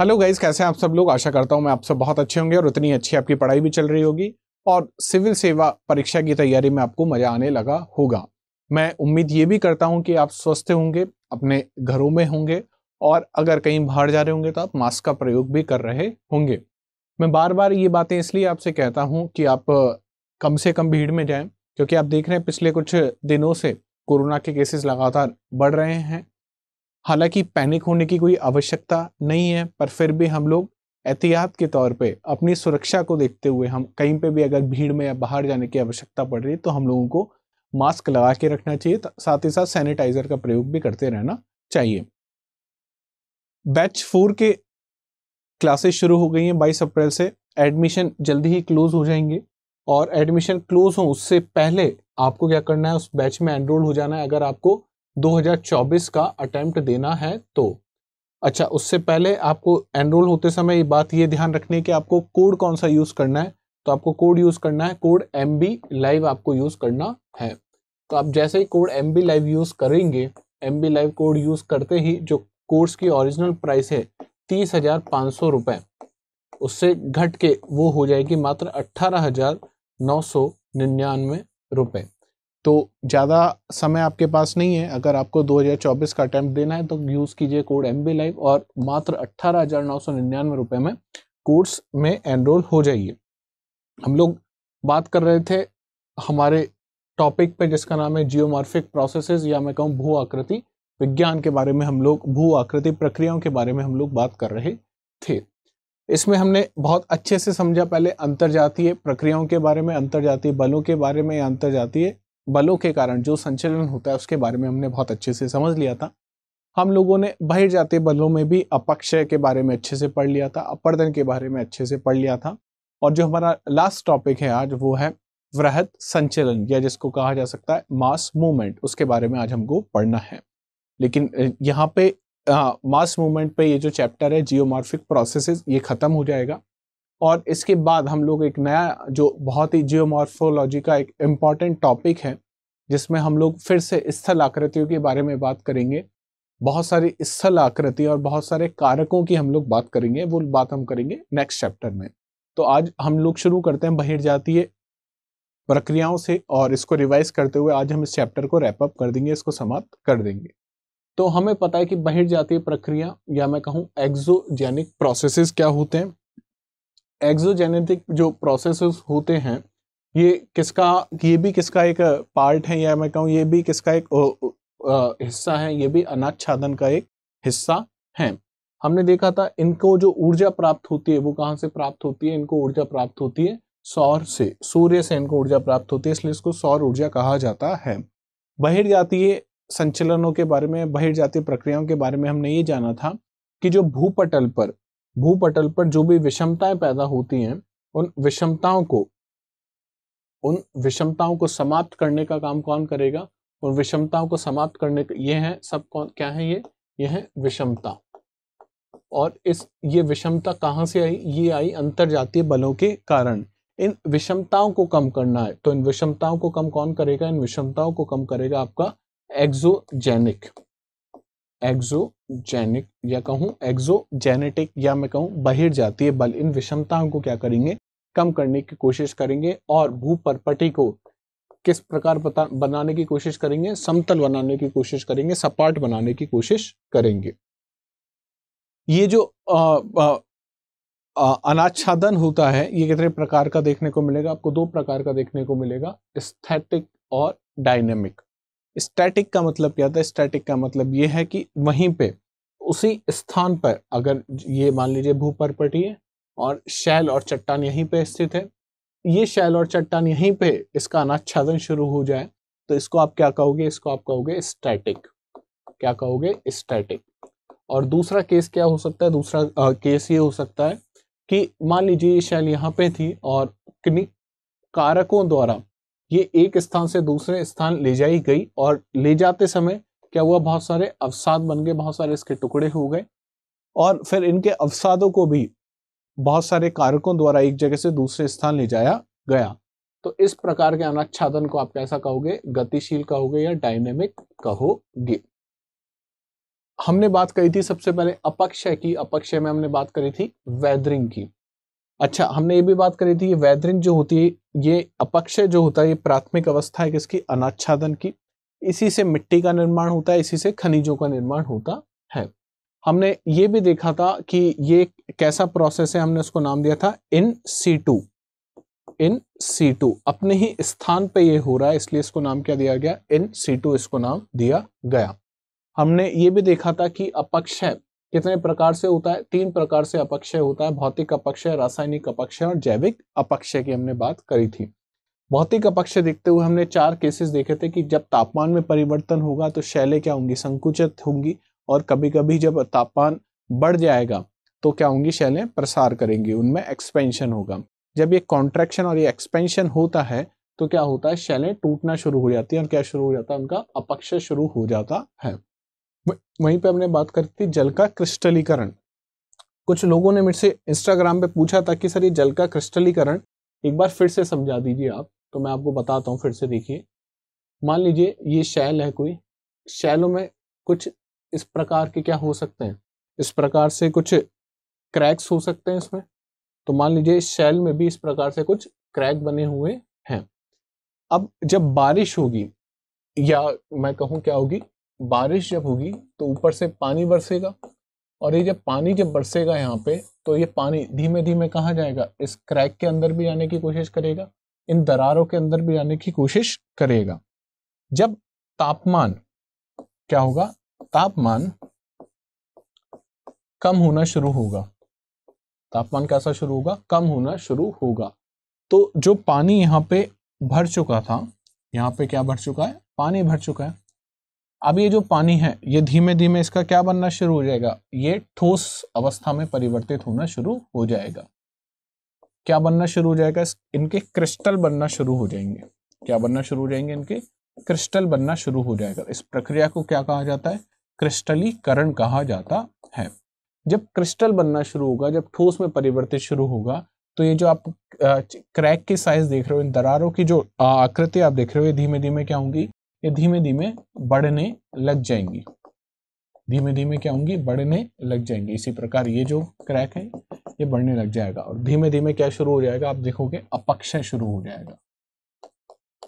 Hello guys कैसे हैं आप सब लोग आशा करता हूं मैं आप सब बहुत अच्छे होंगे और उतनी अच्छी आपकी पढ़ाई भी चल रही होगी और सिविल सेवा परीक्षा की तैयारी में आपको मज़ा आने लगा होगा मैं उम्मीद ये भी करता हूं कि आप स्वस्थ होंगे अपने घरों में होंगे और अगर कहीं बाहर जा रहे होंगे तो आप मास्क का प्रयोग भी कर रहे होंगे मैं बार बार ये बातें इसलिए आपसे कहता हूँ कि आप कम से कम भीड़ में जाएँ क्योंकि आप देख रहे हैं पिछले कुछ दिनों से कोरोना के केसेस लगातार बढ़ रहे हैं हालांकि पैनिक होने की कोई आवश्यकता नहीं है पर फिर भी हम लोग एहतियात के तौर पे अपनी सुरक्षा को देखते हुए हम कहीं पे भी अगर भीड़ में या बाहर जाने की आवश्यकता पड़ रही है तो हम लोगों को मास्क लगा के रखना चाहिए साथ ही साथ सैनिटाइजर का प्रयोग भी करते रहना चाहिए बैच फोर के क्लासेस शुरू हो गई हैं बाईस अप्रैल से एडमिशन जल्दी ही क्लोज हो जाएंगे और एडमिशन क्लोज हो उससे पहले आपको क्या करना है उस बैच में एनरोल हो जाना है अगर आपको 2024 का अटेम्प्ट देना है तो अच्छा उससे पहले आपको एनरोल होते समय ये बात ये ध्यान रखनी है कि आपको कोड कौन सा यूज़ करना है तो आपको कोड यूज़ करना है कोड एम बी लाइव आपको यूज़ करना है तो आप जैसे ही code M B live use करेंगे M B live code use करते ही जो कोर्स की ओरिजिनल प्राइस है तीस हज़ार पाँच सौ रुपये उससे घट के वो हो जाएगी मात्र अट्ठारह हज़ार नौ सौ निन्यानवे रुपये तो ज़्यादा समय आपके पास नहीं है अगर आपको 2024 का अटैम्प्ट देना है तो यूज़ कीजिए कोड एम बी लाइव और मात्र अट्ठारह हज़ार नौ सौ निन्यानवे रुपये में कोर्स में एनरोल हो जाइए हम लोग बात कर रहे थे हमारे टॉपिक पे जिसका नाम है जियोमार्फिक प्रोसेसेस या मैं कहूँ भू आकृति विज्ञान के बारे में हम लोग भू आकृति प्रक्रियाओं के बारे में हम लोग बात कर रहे थे इसमें हमने बहुत अच्छे से समझा पहले अंतर प्रक्रियाओं के बारे में अंतर बलों के बारे में या अंतर बलों के कारण जो संचलन होता है उसके बारे में हमने बहुत अच्छे से समझ लिया था हम लोगों ने बाहर जाते बलों में भी अपक्षय के बारे में अच्छे से पढ़ लिया था अपर्दन के बारे में अच्छे से पढ़ लिया था और जो हमारा लास्ट टॉपिक है आज वो है वृहत संचलन या जिसको कहा जा सकता है मास मूवमेंट उसके बारे में आज हमको पढ़ना है लेकिन यहाँ पे आ, मास मूवमेंट पे ये जो चैप्टर है जियोमार्फिक प्रोसेसेस ये ख़त्म हो जाएगा और इसके बाद हम लोग एक नया जो बहुत ही जियोमॉर्फोलॉजी का एक इम्पॉर्टेंट टॉपिक है जिसमें हम लोग फिर से स्थल आकृतियों के बारे में बात करेंगे बहुत सारी स्थल आकृति और बहुत सारे कारकों की हम लोग बात करेंगे वो बात हम करेंगे नेक्स्ट चैप्टर में तो आज हम लोग शुरू करते हैं जातीय प्रक्रियाओं से और इसको रिवाइज करते हुए आज हम इस चैप्टर को रैपअप कर देंगे इसको समाप्त कर देंगे तो हमें पता है कि जातीय प्रक्रिया या मैं कहूँ एक्जोजेनिक प्रोसेसेस क्या होते हैं एक्सोजेनेटिक जो प्रोसेसेस होते हैं ये किसका ये भी किसका एक पार्ट है या मैं कहूँ ये भी किसका एक हिस्सा है ये भी अनाच्छादन का एक हिस्सा है हमने देखा था इनको जो ऊर्जा प्राप्त होती है वो कहाँ से प्राप्त होती है इनको ऊर्जा प्राप्त होती है सौर से सूर्य से इनको ऊर्जा प्राप्त होती है इसलिए इसको सौर ऊर्जा कहा जाता है बहिर जातीय संचलनों के बारे में बहिर जातीय प्रक्रियाओं के बारे में हमने ये जाना था कि जो भूपटल पर भूपटल पर जो भी विषमताएं पैदा होती हैं उन विषमताओं को उन विषमताओं को समाप्त करने का काम कौन करेगा उन विषमताओं को समाप्त करने का ये है सब कौन क्या है ये ये है विषमता और इस ये विषमता कहाँ से आई ये आई अंतर जातीय बलों के कारण इन विषमताओं को कम करना है तो इन विषमताओं को कम कौन करेगा इन विषमताओं को कम करेगा आपका एक्जोजेनिक एक्जोजेनिक या कहूँ एक्जोजेनेटिक या मैं कहूँ बहिर जाती है बल इन विषमताओं को क्या करेंगे कम करने की कोशिश करेंगे और भूपरपटी को किस प्रकार बनाने की कोशिश करेंगे समतल बनाने की कोशिश करेंगे सपाट बनाने की कोशिश करेंगे ये जो अनाच्छादन होता है ये कितने प्रकार का देखने को मिलेगा आपको दो प्रकार का देखने को मिलेगा स्थैतिक और डायनेमिक स्टैटिक का मतलब क्या था स्टैटिक का मतलब ये है कि वहीं पे उसी स्थान पर अगर ये मान लीजिए भूपरपटी है और शैल और चट्टान यहीं पे स्थित है ये शैल और चट्टान यहीं पे इसका अनाच्छादन शुरू हो जाए तो इसको आप क्या कहोगे इसको आप कहोगे स्टैटिक क्या कहोगे स्टैटिक और दूसरा केस क्या हो सकता है दूसरा आ, केस ये हो सकता है कि मान लीजिए ये शैल यहाँ पे थी और कारकों द्वारा ये एक स्थान से दूसरे स्थान ले जाई गई और ले जाते समय क्या हुआ बहुत सारे अवसाद बन गए बहुत सारे इसके टुकड़े हो गए और फिर इनके अवसादों को भी बहुत सारे कारकों द्वारा एक जगह से दूसरे स्थान ले जाया गया तो इस प्रकार के अनाच्छादन को आप कैसा कहोगे गतिशील कहोगे या डायनेमिक कहोगे हमने बात करी थी सबसे पहले अपक्षय की अपक्षय में हमने बात करी थी वेदरिंग की अच्छा हमने ये भी बात करी थी ये वैदरिन जो होती है ये अपक्षय जो होता है ये प्राथमिक अवस्था है किसकी अनाच्छादन की इसी से मिट्टी का निर्माण होता है इसी से खनिजों का निर्माण होता है हमने ये भी देखा था कि ये कैसा प्रोसेस है हमने उसको नाम दिया था इन सी टू इन सी टू अपने ही स्थान पे ये हो रहा है इसलिए इसको नाम क्या दिया गया इन सी टू इसको नाम दिया गया हमने ये भी देखा था कि अपक्षय कितने प्रकार से होता है तीन प्रकार से अपक्षय होता है भौतिक अपक्षय रासायनिक अपक्षय और जैविक अपक्षय की हमने बात करी थी भौतिक अपक्षय देखते हुए हमने चार केसेस देखे थे कि जब तापमान में परिवर्तन होगा तो शैले क्या होंगी संकुचित होंगी और कभी कभी जब तापमान बढ़ जाएगा तो क्या होंगी शैलें प्रसार करेंगी उनमें एक्सपेंशन होगा जब ये कॉन्ट्रेक्शन और ये एक्सपेंशन होता है तो क्या होता है शैलें टूटना शुरू हो जाती है और क्या शुरू हो जाता है उनका अपक्षय शुरू हो जाता है वहीं पे हमने बात करी थी जल का क्रिस्टलीकरण कुछ लोगों ने मेरे से इंस्टाग्राम पे पूछा था कि सर ये जल का क्रिस्टलीकरण एक बार फिर से समझा दीजिए आप तो मैं आपको बताता हूँ फिर से देखिए मान लीजिए ये शैल है कोई शैलों में कुछ इस प्रकार के क्या हो सकते हैं इस प्रकार से कुछ क्रैक्स हो सकते हैं इसमें तो मान लीजिए शैल में भी इस प्रकार से कुछ क्रैक बने हुए हैं अब जब बारिश होगी या मैं कहूँ क्या होगी बारिश जब होगी तो ऊपर से पानी बरसेगा और ये जब पानी जब बरसेगा यहाँ पे तो ये पानी धीमे धीमे कहाँ जाएगा इस क्रैक के अंदर भी जाने की कोशिश करेगा इन दरारों के अंदर भी जाने की कोशिश करेगा जब तापमान क्या होगा तापमान कम होना शुरू होगा तापमान कैसा शुरू होगा कम होना शुरू होगा तो जो पानी यहाँ पे भर चुका था यहाँ पे क्या भर चुका है पानी भर चुका है अब ये जो पानी है ये धीमे धीमे इसका क्या बनना शुरू हो जाएगा ये ठोस अवस्था में परिवर्तित होना शुरू हो जाएगा क्या बनना शुरू हो जाएगा इनके क्रिस्टल बनना शुरू हो जाएंगे क्या बनना शुरू हो जाएंगे इनके क्रिस्टल बनना शुरू हो जाएगा इस प्रक्रिया को क्या कहा जाता है क्रिस्टलीकरण कहा जाता है जब क्रिस्टल बनना शुरू होगा जब ठोस में परिवर्तित शुरू होगा तो ये जो आप क्रैक की साइज देख रहे हो इन दरारों की जो आकृति आप देख रहे हो ये धीमे धीमे क्या होंगी ये धीमे धीमे बढ़ने लग जाएंगी धीमे धीमे क्या होंगी बढ़ने लग जाएंगी इसी प्रकार ये जो क्रैक है ये बढ़ने लग जाएगा और धीमे धीमे क्या शुरू हो जाएगा आप देखोगे अपक्षय शुरू हो जाएगा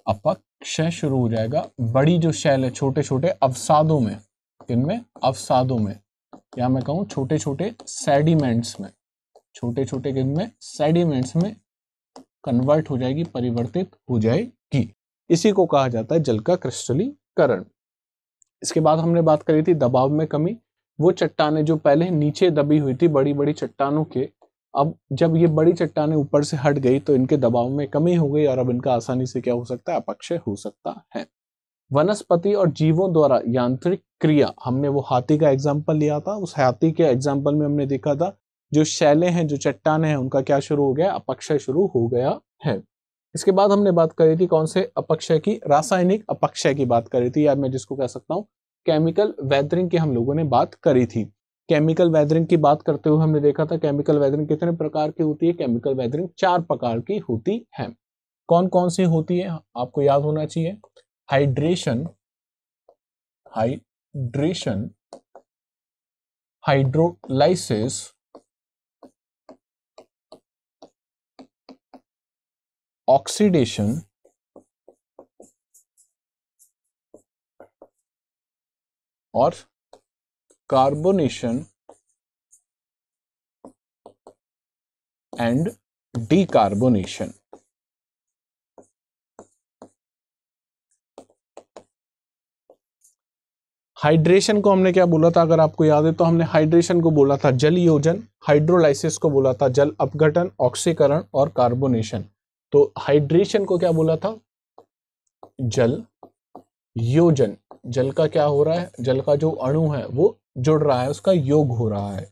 अपक्षय शुरू हो जाएगा बड़ी जो शैल है छोटे छोटे अवसादों में में अवसादों में या मैं कहूँ छोटे छोटे सेडिमेंट्स में छोटे छोटे किन में सेडिमेंट्स में कन्वर्ट हो जाएगी परिवर्तित हो जाएगी इसी को कहा जाता है जल का क्रिस्टलीकरण इसके बाद हमने बात करी थी दबाव में कमी वो चट्टाने जो पहले नीचे दबी हुई थी बड़ी बड़ी चट्टानों के अब जब ये बड़ी चट्टाने ऊपर से हट गई तो इनके दबाव में कमी हो गई और अब इनका आसानी से क्या हो सकता है अपक्षय हो सकता है वनस्पति और जीवों द्वारा यांत्रिक क्रिया हमने वो हाथी का एग्जाम्पल लिया था उस हाथी के एग्जाम्पल में हमने देखा था जो शैले हैं जो चट्टाने हैं उनका क्या शुरू हो गया अपक्षय शुरू हो गया है इसके बाद हमने बात करी थी कौन से अपक्षय की रासायनिक अपक्षय की बात करी थी या मैं जिसको कह सकता हूँ केमिकल वैदरिंग की हम लोगों ने बात करी थी केमिकल वैदरिंग की बात करते हुए हमने देखा था केमिकल वैदरिंग कितने प्रकार की होती है केमिकल वैदरिंग चार प्रकार की होती है कौन कौन सी होती है आपको याद होना चाहिए hydration hydration hydrolysis oxidation or carbonation and decarbonation. Hydration को हमने क्या बोला था अगर आपको याद है तो हमने हाइड्रेशन को बोला था जल योजन हाइड्रोलाइसिस को बोला था जल अपघटन ऑक्सीकरण और कार्बोनेशन तो हाइड्रेशन को क्या बोला था जल योजन जल का क्या हो रहा है जल का जो अणु है वो जुड़ रहा है उसका योग हो रहा है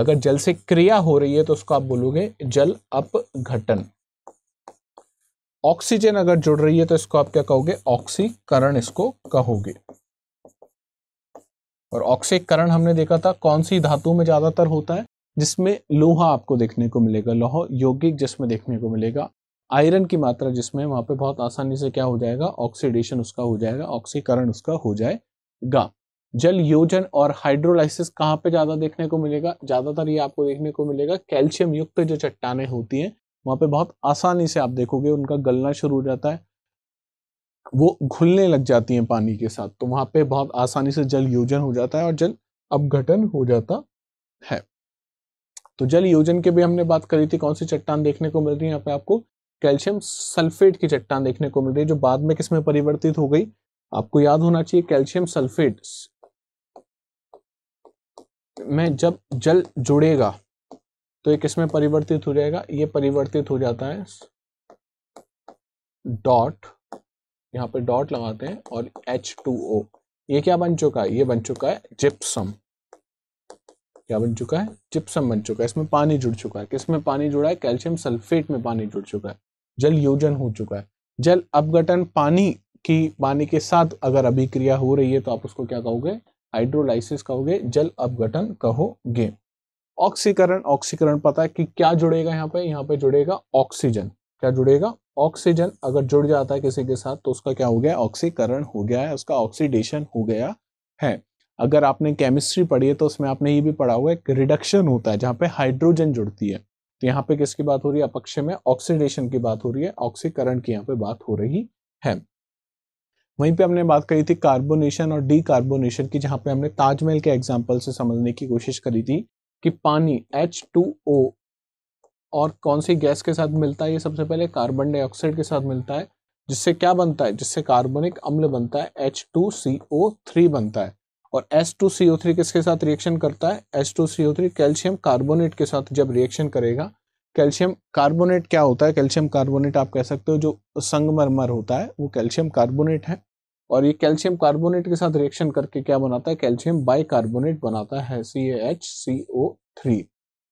अगर जल से क्रिया हो रही है तो उसको आप बोलोगे जल अपघटन ऑक्सीजन अगर जुड़ रही है तो इसको आप क्या कहोगे ऑक्सीकरण इसको कहोगे और ऑक्सीकरण हमने देखा था कौन सी धातु में ज्यादातर होता है जिसमें लोहा आपको देखने को मिलेगा लोह यौगिक जिसमें देखने को मिलेगा आयरन की मात्रा जिसमें वहां पे बहुत आसानी से क्या हो जाएगा ऑक्सीडेशन उसका हो जाएगा ऑक्सीकरण उसका हो जाएगा जल योजन और हाइड्रोलाइसिस कहाँ पे ज़्यादा देखने को मिलेगा ज़्यादातर ये आपको देखने को मिलेगा कैल्शियम युक्त जो चट्टाने होती हैं वहां पे बहुत आसानी से आप देखोगे उनका गलना शुरू हो जाता है वो घुलने लग जाती हैं पानी के साथ तो वहां पे बहुत आसानी से जल योजन हो जाता है और जल अपघटन हो जाता है तो जल योजन के भी हमने बात करी थी कौन सी चट्टान देखने को मिल रही है यहाँ पे आपको कैल्शियम सल्फेट की चट्टान देखने को मिल रही है जो बाद में किसमें परिवर्तित हो गई आपको याद होना चाहिए कैल्शियम सल्फेट में जब जल जुड़ेगा तो ये किसमें परिवर्तित हो जाएगा ये परिवर्तित हो जाता है डॉट यहाँ पे डॉट लगाते हैं और एच टू ओ ये क्या बन चुका है ये बन चुका है जिप्सम क्या बन चुका है जिप्सम बन चुका है इसमें पानी जुड़ चुका है किसमें पानी जुड़ा है कैल्शियम सल्फेट में पानी जुड़ चुका है जल योजन हो चुका है जल अपघटन पानी की पानी के साथ अगर अभिक्रिया हो रही है तो आप उसको क्या कहोगे हाइड्रोलाइसिस कहोगे जल अपघटन कहोगे ऑक्सीकरण ऑक्सीकरण पता है कि क्या जुड़ेगा यहाँ पे यहाँ पे जुड़ेगा ऑक्सीजन क्या जुड़ेगा ऑक्सीजन अगर जुड़ जाता है किसी के साथ तो उसका क्या हो गया ऑक्सीकरण हो गया है उसका ऑक्सीडेशन हो गया है अगर आपने केमिस्ट्री पढ़ी है तो उसमें आपने ये भी पढ़ा है एक रिडक्शन होता है जहाँ पे हाइड्रोजन जुड़ती है तो यहाँ पे किसकी बात हो रही है अपक्ष में ऑक्सीडेशन की बात हो रही है ऑक्सीकरण की यहाँ पे बात हो रही है वहीं पे हमने बात करी थी कार्बोनेशन और डी कार्बोनेशन की जहाँ पे हमने ताजमहल के एग्जाम्पल से समझने की कोशिश करी थी कि पानी एच टू ओ और कौन सी गैस के साथ मिलता है ये सबसे पहले कार्बन डाइऑक्साइड के साथ मिलता है जिससे क्या बनता है जिससे कार्बनिक अम्ल बनता है H two C O three बनता है और S two C O three किसके साथ रिएक्शन करता है S two three calcium carbonate के साथ जब रिएक्शन करेगा कैल्शियम कार्बोनेट क्या होता है कैल्शियम कार्बोनेट आप कह सकते हो जो संगमरमर होता है वो कैल्शियम कार्बोनेट है और ये कैल्शियम कार्बोनेट के साथ रिएक्शन करके क्या बनाता है कैल्शियम बाइकार्बोनेट बनाता है C H C O three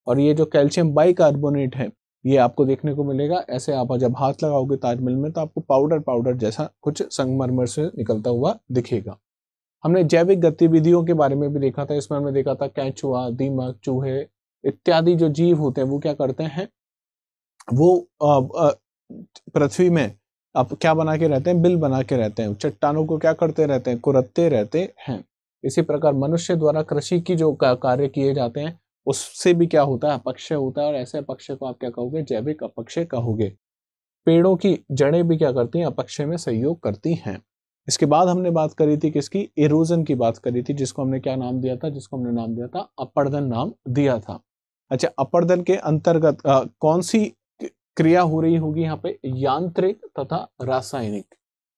और ये जो कैल्शियम बाइकार्बोनेट है ये आपको देखने को मिलेगा ऐसे आप जब हाथ लगाओगे ताजमहल में तो आपको पाउडर पाउडर जैसा कुछ संगमरमर से निकलता हुआ दिखेगा हमने जैविक गतिविधियों के बारे में भी देखा था इसमें हमने देखा था कैचुआ दीमक चूहे इत्यादि जो जीव होते हैं वो क्या करते हैं वो पृथ्वी में अब क्या बना के रहते हैं बिल बना के रहते हैं चट्टानों को क्या करते रहते हैं कुरतते रहते हैं इसी प्रकार मनुष्य द्वारा कृषि की जो कार्य किए जाते हैं उससे भी क्या होता है अपक्ष होता है और ऐसे अपक्ष को आप क्या कहोगे जैविक अपक्षय कहोगे पेड़ों की जड़ें भी क्या करती हैं अपक्ष में सहयोग करती हैं इसके बाद हमने बात करी थी किसकी इरोजन की बात करी थी जिसको हमने क्या नाम दिया था जिसको हमने नाम दिया था अपर्दन नाम दिया था अच्छा अपर्दन के अंतर्गत आ, कौन सी क्रिया हो रही होगी यहाँ पे यांत्रिक तथा रासायनिक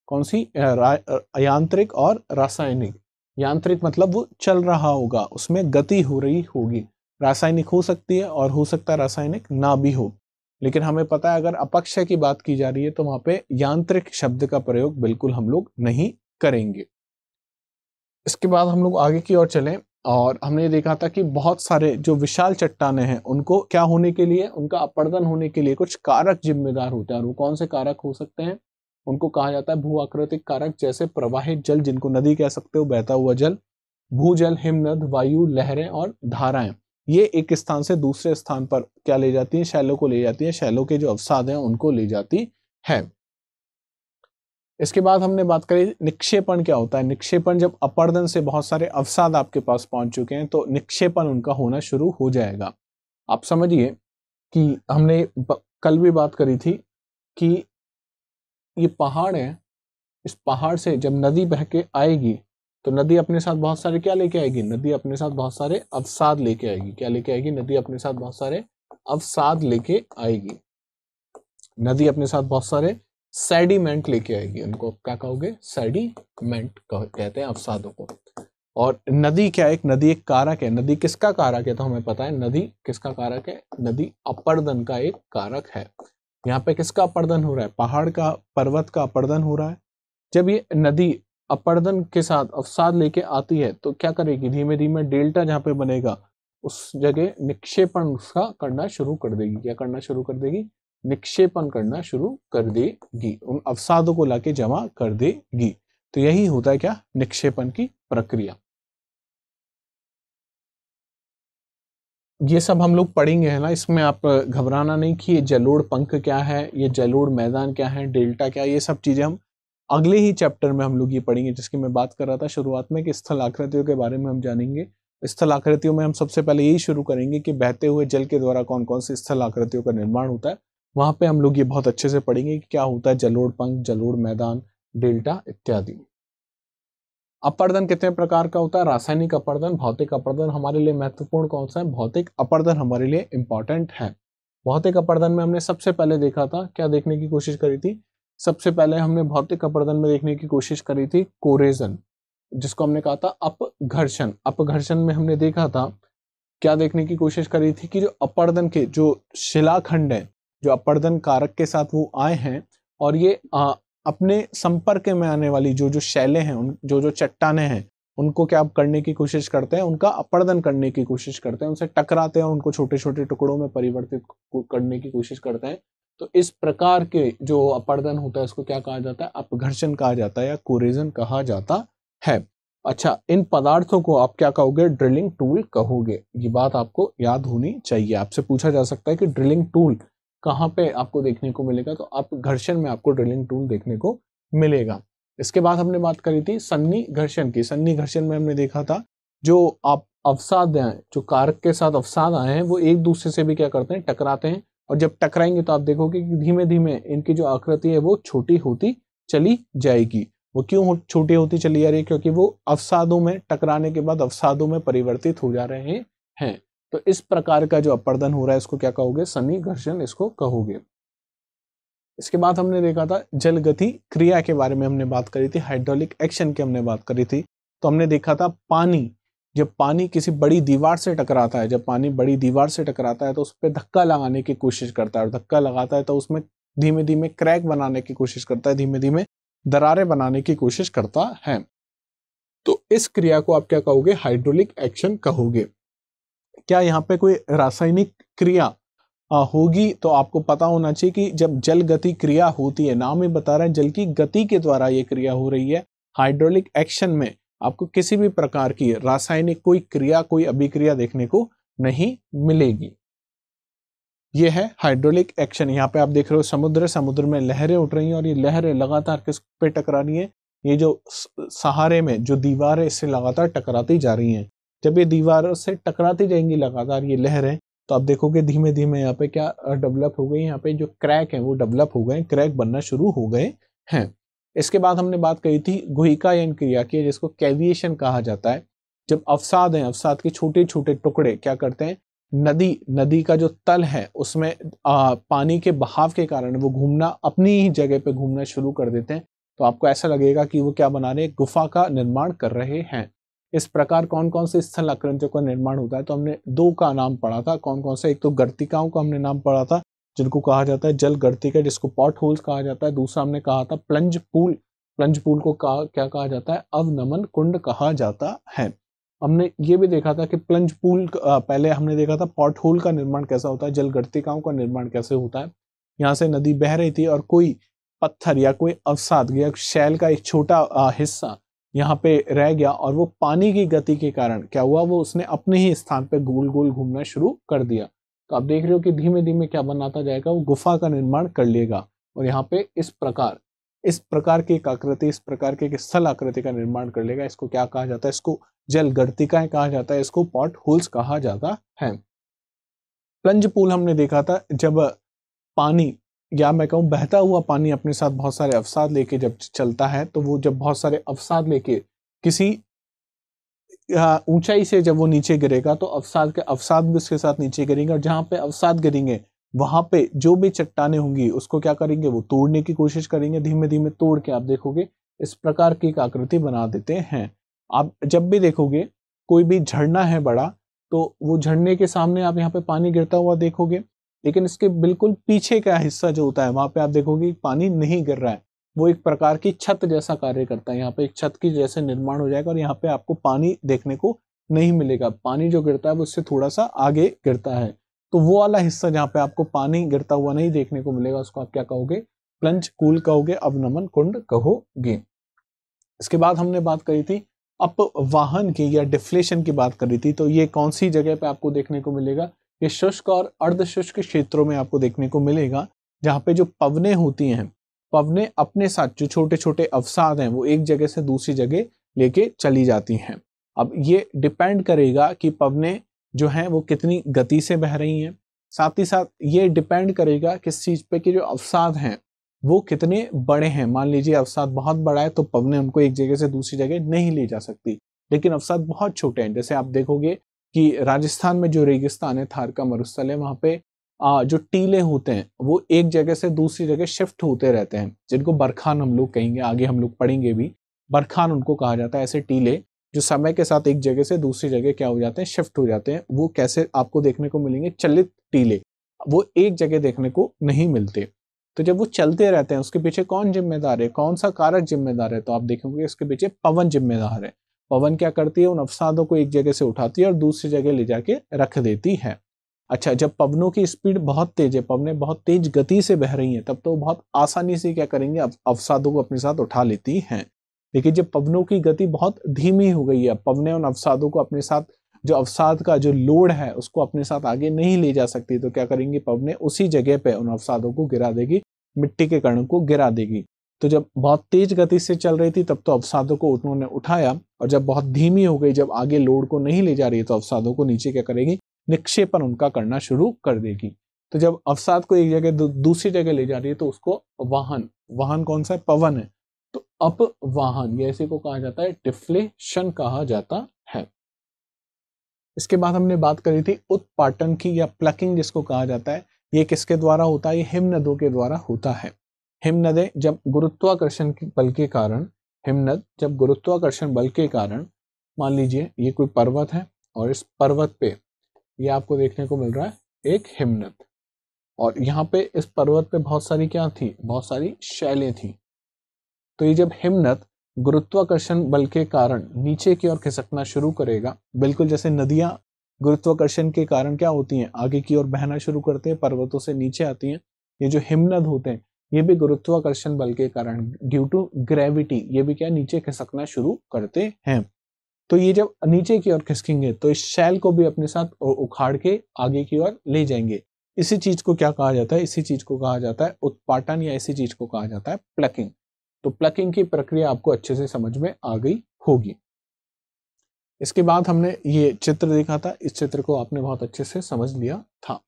कौन सी रा, यांत्रिक और रासायनिक यांत्रिक मतलब वो चल रहा होगा उसमें गति हो रही होगी रासायनिक हो सकती है और हो सकता है रासायनिक ना भी हो लेकिन हमें पता है अगर अपक्षय की बात की जा रही है तो वहां पे यांत्रिक शब्द का प्रयोग बिल्कुल हम लोग नहीं करेंगे इसके बाद हम लोग आगे की ओर चलें और हमने देखा था कि बहुत सारे जो विशाल चट्टाने हैं उनको क्या होने के लिए उनका अपर्दन होने के लिए कुछ कारक जिम्मेदार होते हैं और वो कौन से कारक हो सकते हैं उनको कहा जाता है भू आकृतिक कारक जैसे प्रवाहित जल जिनको नदी कह सकते हो बहता हुआ जल भूजल हिमनद वायु लहरें और धाराएं ये एक स्थान से दूसरे स्थान पर क्या ले जाती है शैलो को ले जाती है शैलो के जो अवसाद हैं उनको ले जाती है इसके बाद हमने बात करी निक्षेपण क्या होता है निक्षेपण जब अपर्दन से बहुत सारे अवसाद आपके पास पहुंच चुके हैं तो निक्षेपण उनका होना शुरू हो जाएगा आप समझिए कि हमने कल भी बात करी थी कि ये पहाड़ है इस पहाड़ से जब नदी बह के आएगी तो नदी अपने साथ बहुत सारे क्या लेके आएगी नदी अपने साथ बहुत सारे अवसाद लेके आएगी क्या लेके आएगी नदी अपने साथ बहुत सारे अवसाद लेके आएगी नदी अपने साथ बहुत सारे सेडिमेंट लेके आएगी उनको क्या कहोगे सेडिमेंट कहते हैं अवसादों को और नदी क्या एक नदी एक कारक है नदी किसका कारक है तो हमें पता है नदी किसका कारक है नदी अपर्दन का एक कारक है यहाँ पे किसका अपर्दन हो रहा है पहाड़ का पर्वत का अपर्दन हो रहा है जब ये नदी अपर्दन के साथ अवसाद लेके आती है तो क्या करेगी धीमे धीमे डेल्टा जहाँ पे बनेगा उस जगह निक्षेपण उसका करना शुरू कर देगी क्या करना शुरू कर देगी निक्षेपण करना शुरू कर देगी उन अवसादों को लाके जमा कर देगी तो यही होता है क्या निक्षेपण की प्रक्रिया ये सब हम लोग पढ़ेंगे है ना इसमें आप घबराना नहीं कि ये जलोड़ पंख क्या है ये जलोड़ मैदान क्या है डेल्टा क्या है ये सब चीज़ें हम अगले ही चैप्टर में हम लोग ये पढ़ेंगे जिसकी मैं बात कर रहा था शुरुआत में कि स्थल आकृतियों के बारे में हम जानेंगे स्थल आकृतियों में हम सबसे पहले यही शुरू करेंगे कि बहते हुए जल के द्वारा कौन कौन से स्थल आकृतियों का निर्माण होता है वहाँ पे हम लोग ये बहुत अच्छे से पढ़ेंगे कि क्या होता है जलोड़ पंख जलोड़ मैदान डेल्टा इत्यादि अपर्दन कितने प्रकार का होता है रासायनिक अपर्दन भौतिक अपर्दन हमारे लिए महत्वपूर्ण कौन सा है भौतिक अपर्दन हमारे लिए इंपॉर्टेंट है भौतिक अपर्दन में हमने सबसे पहले देखा था क्या देखने की कोशिश करी थी सबसे पहले हमने भौतिक अपर्दन में देखने की कोशिश करी थी कोरेजन जिसको हमने कहा था अपघर्षण अपघर्षण में हमने देखा था क्या देखने की कोशिश करी थी कि जो अपर्दन के जो शिलाखंड है जो अपर्दन कारक के साथ वो आए हैं और ये आ, अपने संपर्क में आने वाली जो जो शैले हैं उन जो जो चट्टाने हैं उनको क्या आप करने की कोशिश करते हैं उनका अपर्दन करने की कोशिश करते हैं उनसे टकराते हैं उनको छोटे छोटे टुकड़ों में परिवर्तित करने की कोशिश करते हैं तो इस प्रकार के जो अपर्दन होता है इसको क्या कहा जाता है अपघर्षण कहा जाता है या कोरिजन कहा जाता है अच्छा इन पदार्थों को आप क्या कहोगे ड्रिलिंग टूल कहोगे ये बात आपको याद होनी चाहिए आपसे पूछा जा सकता है कि ड्रिलिंग टूल कहाँ पे आपको देखने को मिलेगा तो आप घर्षण में आपको ड्रिलिंग टूल देखने को मिलेगा इसके बाद हमने बात करी थी सन्नी घर्षण की सन्नी घर्षण में हमने देखा था जो आप अवसाद जो कारक के साथ अवसाद आए हैं वो एक दूसरे से भी क्या करते हैं टकराते हैं और जब टकराएंगे तो आप देखोगे कि धीमे धीमे इनकी जो आकृति है वो छोटी होती चली जाएगी वो क्यों हो, छोटी होती चली जा रही है क्योंकि वो अवसादों में टकराने के बाद अवसादों में परिवर्तित हो जा रहे हैं तो इस प्रकार का जो अपर्दन हो रहा है इसको क्या कहोगे सनी घर्षण इसको कहोगे इसके बाद हमने देखा था जल गति क्रिया के बारे में हमने बात करी थी हाइड्रोलिक एक्शन की हमने बात करी थी तो हमने देखा था पानी जब पानी किसी बड़ी दीवार से टकराता है जब पानी बड़ी दीवार से टकराता है तो उस पर धक्का लगाने की कोशिश करता है और धक्का लगाता है तो उसमें धीमे धीमे क्रैक बनाने की कोशिश करता है धीमे धीमे दरारें बनाने की कोशिश करता है तो इस क्रिया को आप क्या कहोगे हाइड्रोलिक एक्शन कहोगे क्या यहाँ पे कोई रासायनिक क्रिया होगी तो आपको पता होना चाहिए कि जब जल गति क्रिया होती है नाम ही बता रहे हैं जल की गति के द्वारा ये क्रिया हो रही है हाइड्रोलिक एक्शन में आपको किसी भी प्रकार की रासायनिक कोई क्रिया कोई अभिक्रिया देखने को नहीं मिलेगी ये है हाइड्रोलिक एक्शन यहाँ पे आप देख रहे हो समुद्र समुद्र में लहरें उठ रही हैं और ये लहरें लगातार किस पे टकरा रही है ये जो सहारे में जो दीवार इससे लगातार टकराती जा रही हैं जब ये दीवारों से टकराती जाएंगी लगातार ये लहरें तो आप देखोगे धीमे धीमे यहाँ पे क्या डेवलप हो गई यहाँ पे जो क्रैक है वो डेवलप हो गए क्रैक बनना शुरू हो गए हैं इसके बाद हमने बात कही थी गुहिकायन क्रिया की जिसको कैविएशन कहा जाता है जब अवसाद हैं अवसाद के छोटे छोटे टुकड़े क्या करते हैं नदी नदी का जो तल है उसमें आ, पानी के बहाव के कारण वो घूमना अपनी ही जगह पे घूमना शुरू कर देते हैं तो आपको ऐसा लगेगा कि वो क्या बना रहे हैं गुफा का निर्माण कर रहे हैं इस प्रकार कौन कौन से स्थल आकृतियों का निर्माण होता है तो हमने दो का नाम पढ़ा था कौन कौन सा एक तो गर्तिकाओं का हमने नाम पढ़ा था जिनको कहा जाता है जल गर्तिका जिसको पॉट होल्स कहा जाता है दूसरा हमने कहा था प्लंज पूल प्लंज पूल को कहा क्या कहा जाता है अवनमन कुंड कहा जाता है हमने ये भी देखा था कि प्लंज पूल पहले हमने देखा था पॉट होल का निर्माण कैसा होता है जल गर्तिकाओं का निर्माण कैसे होता है यहाँ से नदी बह रही थी और कोई पत्थर या कोई अवसाद या शैल का एक छोटा हिस्सा यहाँ पे रह गया और वो पानी की गति के कारण क्या हुआ वो उसने अपने ही स्थान पे गोल गोल घूमना शुरू कर दिया तो आप देख रहे हो कि धीमे धीमे क्या बनाता जाएगा वो गुफा का निर्माण कर लेगा और यहाँ पे इस प्रकार इस प्रकार की एक आकृति इस प्रकार के एक स्थल आकृति का निर्माण कर लेगा इसको क्या कहा जाता है इसको जल गर्तिकाएं कहा जाता है इसको पॉट होल्स कहा जाता है प्लंज पूल हमने देखा था जब पानी या मैं कहूँ बहता हुआ पानी अपने साथ बहुत सारे अवसाद लेके जब चलता है तो वो जब बहुत सारे अवसाद लेके किसी हाँ, ऊंचाई से जब वो नीचे गिरेगा तो अवसाद के अवसाद भी उसके साथ नीचे गिरेंगे और जहाँ पे अवसाद गिरेंगे वहाँ पे जो भी चट्टाने होंगी उसको क्या करेंगे वो तोड़ने की कोशिश करेंगे धीमे धीमे तोड़ के आप देखोगे इस प्रकार की एक आकृति बना देते हैं आप जब भी देखोगे कोई भी झरना है बड़ा तो वो झरने के सामने आप यहाँ पे पानी गिरता हुआ देखोगे लेकिन इसके बिल्कुल पीछे का हिस्सा जो होता है वहाँ पे आप देखोगे पानी नहीं गिर रहा है वो एक प्रकार की छत जैसा कार्य करता है यहाँ पे एक छत की जैसे निर्माण हो जाएगा और यहाँ पे आपको पानी देखने को नहीं मिलेगा पानी जो गिरता है वो उससे थोड़ा सा आगे गिरता है तो वो वाला हिस्सा जहाँ पे आपको पानी गिरता हुआ नहीं देखने को मिलेगा उसको आप क्या कहोगे प्लंज कूल कहोगे अवनमन कुंड कहोगे इसके बाद हमने बात करी थी अप वाहन की या डिफ्लेशन की बात करी थी तो ये कौन सी जगह पे आपको देखने को मिलेगा ये शुष्क और अर्धशुष्क क्षेत्रों में आपको देखने को मिलेगा जहाँ पे जो पवने होती हैं पवने अपने साथ जो छोटे छोटे अवसाद हैं वो एक जगह से दूसरी जगह लेके चली जाती हैं अब ये डिपेंड करेगा कि पवने जो हैं वो कितनी गति से बह रही हैं साथ ही साथ ये डिपेंड करेगा किस चीज़ पे कि जो अवसाद हैं वो कितने बड़े हैं मान लीजिए अवसाद बहुत बड़ा है तो पवने उनको एक जगह से दूसरी जगह नहीं ले जा सकती लेकिन अवसाद बहुत छोटे हैं जैसे आप देखोगे कि राजस्थान में जो रेगिस्तान है थार का मरुस्थल है वहाँ पे जो टीले होते हैं वो एक जगह से दूसरी जगह शिफ्ट होते रहते हैं जिनको बरखान हम लोग कहेंगे आगे हम लोग पढ़ेंगे भी बरखान उनको कहा जाता है ऐसे टीले जो समय के साथ एक जगह से दूसरी जगह क्या हो जाते हैं शिफ्ट हो जाते हैं वो कैसे आपको देखने को मिलेंगे चलित टीले वो एक जगह देखने को नहीं मिलते तो जब वो चलते रहते हैं उसके पीछे कौन जिम्मेदार है कौन सा कारक जिम्मेदार है तो आप देखेंगे इसके पीछे पवन जिम्मेदार है पवन क्या करती है उन अफसादों को एक जगह से उठाती है और दूसरी जगह ले जाके रख देती है अच्छा जब पवनों की स्पीड बहुत तेज है पवने बहुत तेज गति से बह रही हैं तब तो बहुत आसानी से क्या करेंगे अवसादों को अपने साथ उठा लेती हैं लेकिन जब पवनों की गति बहुत धीमी हो गई है पवने उन अवसादों को अपने साथ जो अवसाद का जो लोड है उसको अपने साथ आगे नहीं ले जा सकती तो क्या करेंगी पवने उसी जगह पे उन अवसादों को गिरा देगी मिट्टी के कर्ण को गिरा देगी तो जब बहुत तेज गति से चल रही थी तब तो अवसादों को उन्होंने उठाया और जब बहुत धीमी हो गई जब आगे लोड को नहीं ले जा रही तो अवसादों को नीचे क्या करेगी निक्षेपण उनका करना शुरू कर देगी तो जब अवसाद को एक जगह दूसरी जगह ले जा रही है तो उसको वाहन वाहन कौन सा है पवन है तो वाहन ये ऐसे को कहा जाता है डिफ्लेशन कहा जाता है इसके बाद हमने बात करी थी उत्पाटन की या प्लकिंग जिसको कहा जाता है ये किसके द्वारा होता है ये हिमनदों के द्वारा होता है हिमनदे जब गुरुत्वाकर्षण बल के कारण हिमनद जब गुरुत्वाकर्षण बल के कारण मान लीजिए ये कोई पर्वत है और इस पर्वत पे ये आपको देखने को मिल रहा है एक हिमनत और यहाँ पे इस पर्वत पे बहुत सारी क्या थी बहुत सारी शैलें थी तो ये जब हिमनत गुरुत्वाकर्षण बल के कारण नीचे की ओर खिसकना शुरू करेगा बिल्कुल जैसे नदियां गुरुत्वाकर्षण के कारण क्या होती हैं आगे की ओर बहना शुरू करते हैं पर्वतों से नीचे आती हैं ये जो हिमनद होते हैं ये भी गुरुत्वाकर्षण बल के कारण ड्यू टू ग्रेविटी ये भी क्या नीचे खिसकना शुरू करते हैं तो ये जब नीचे की ओर खिसकेंगे तो इस शैल को भी अपने साथ उखाड़ के आगे की ओर ले जाएंगे इसी चीज को क्या कहा जाता है इसी चीज को कहा जाता है उत्पाटन या इसी चीज को कहा जाता है प्लकिंग तो प्लकिंग की प्रक्रिया आपको अच्छे से समझ में आ गई होगी इसके बाद हमने ये चित्र देखा था इस चित्र को आपने बहुत अच्छे से समझ लिया था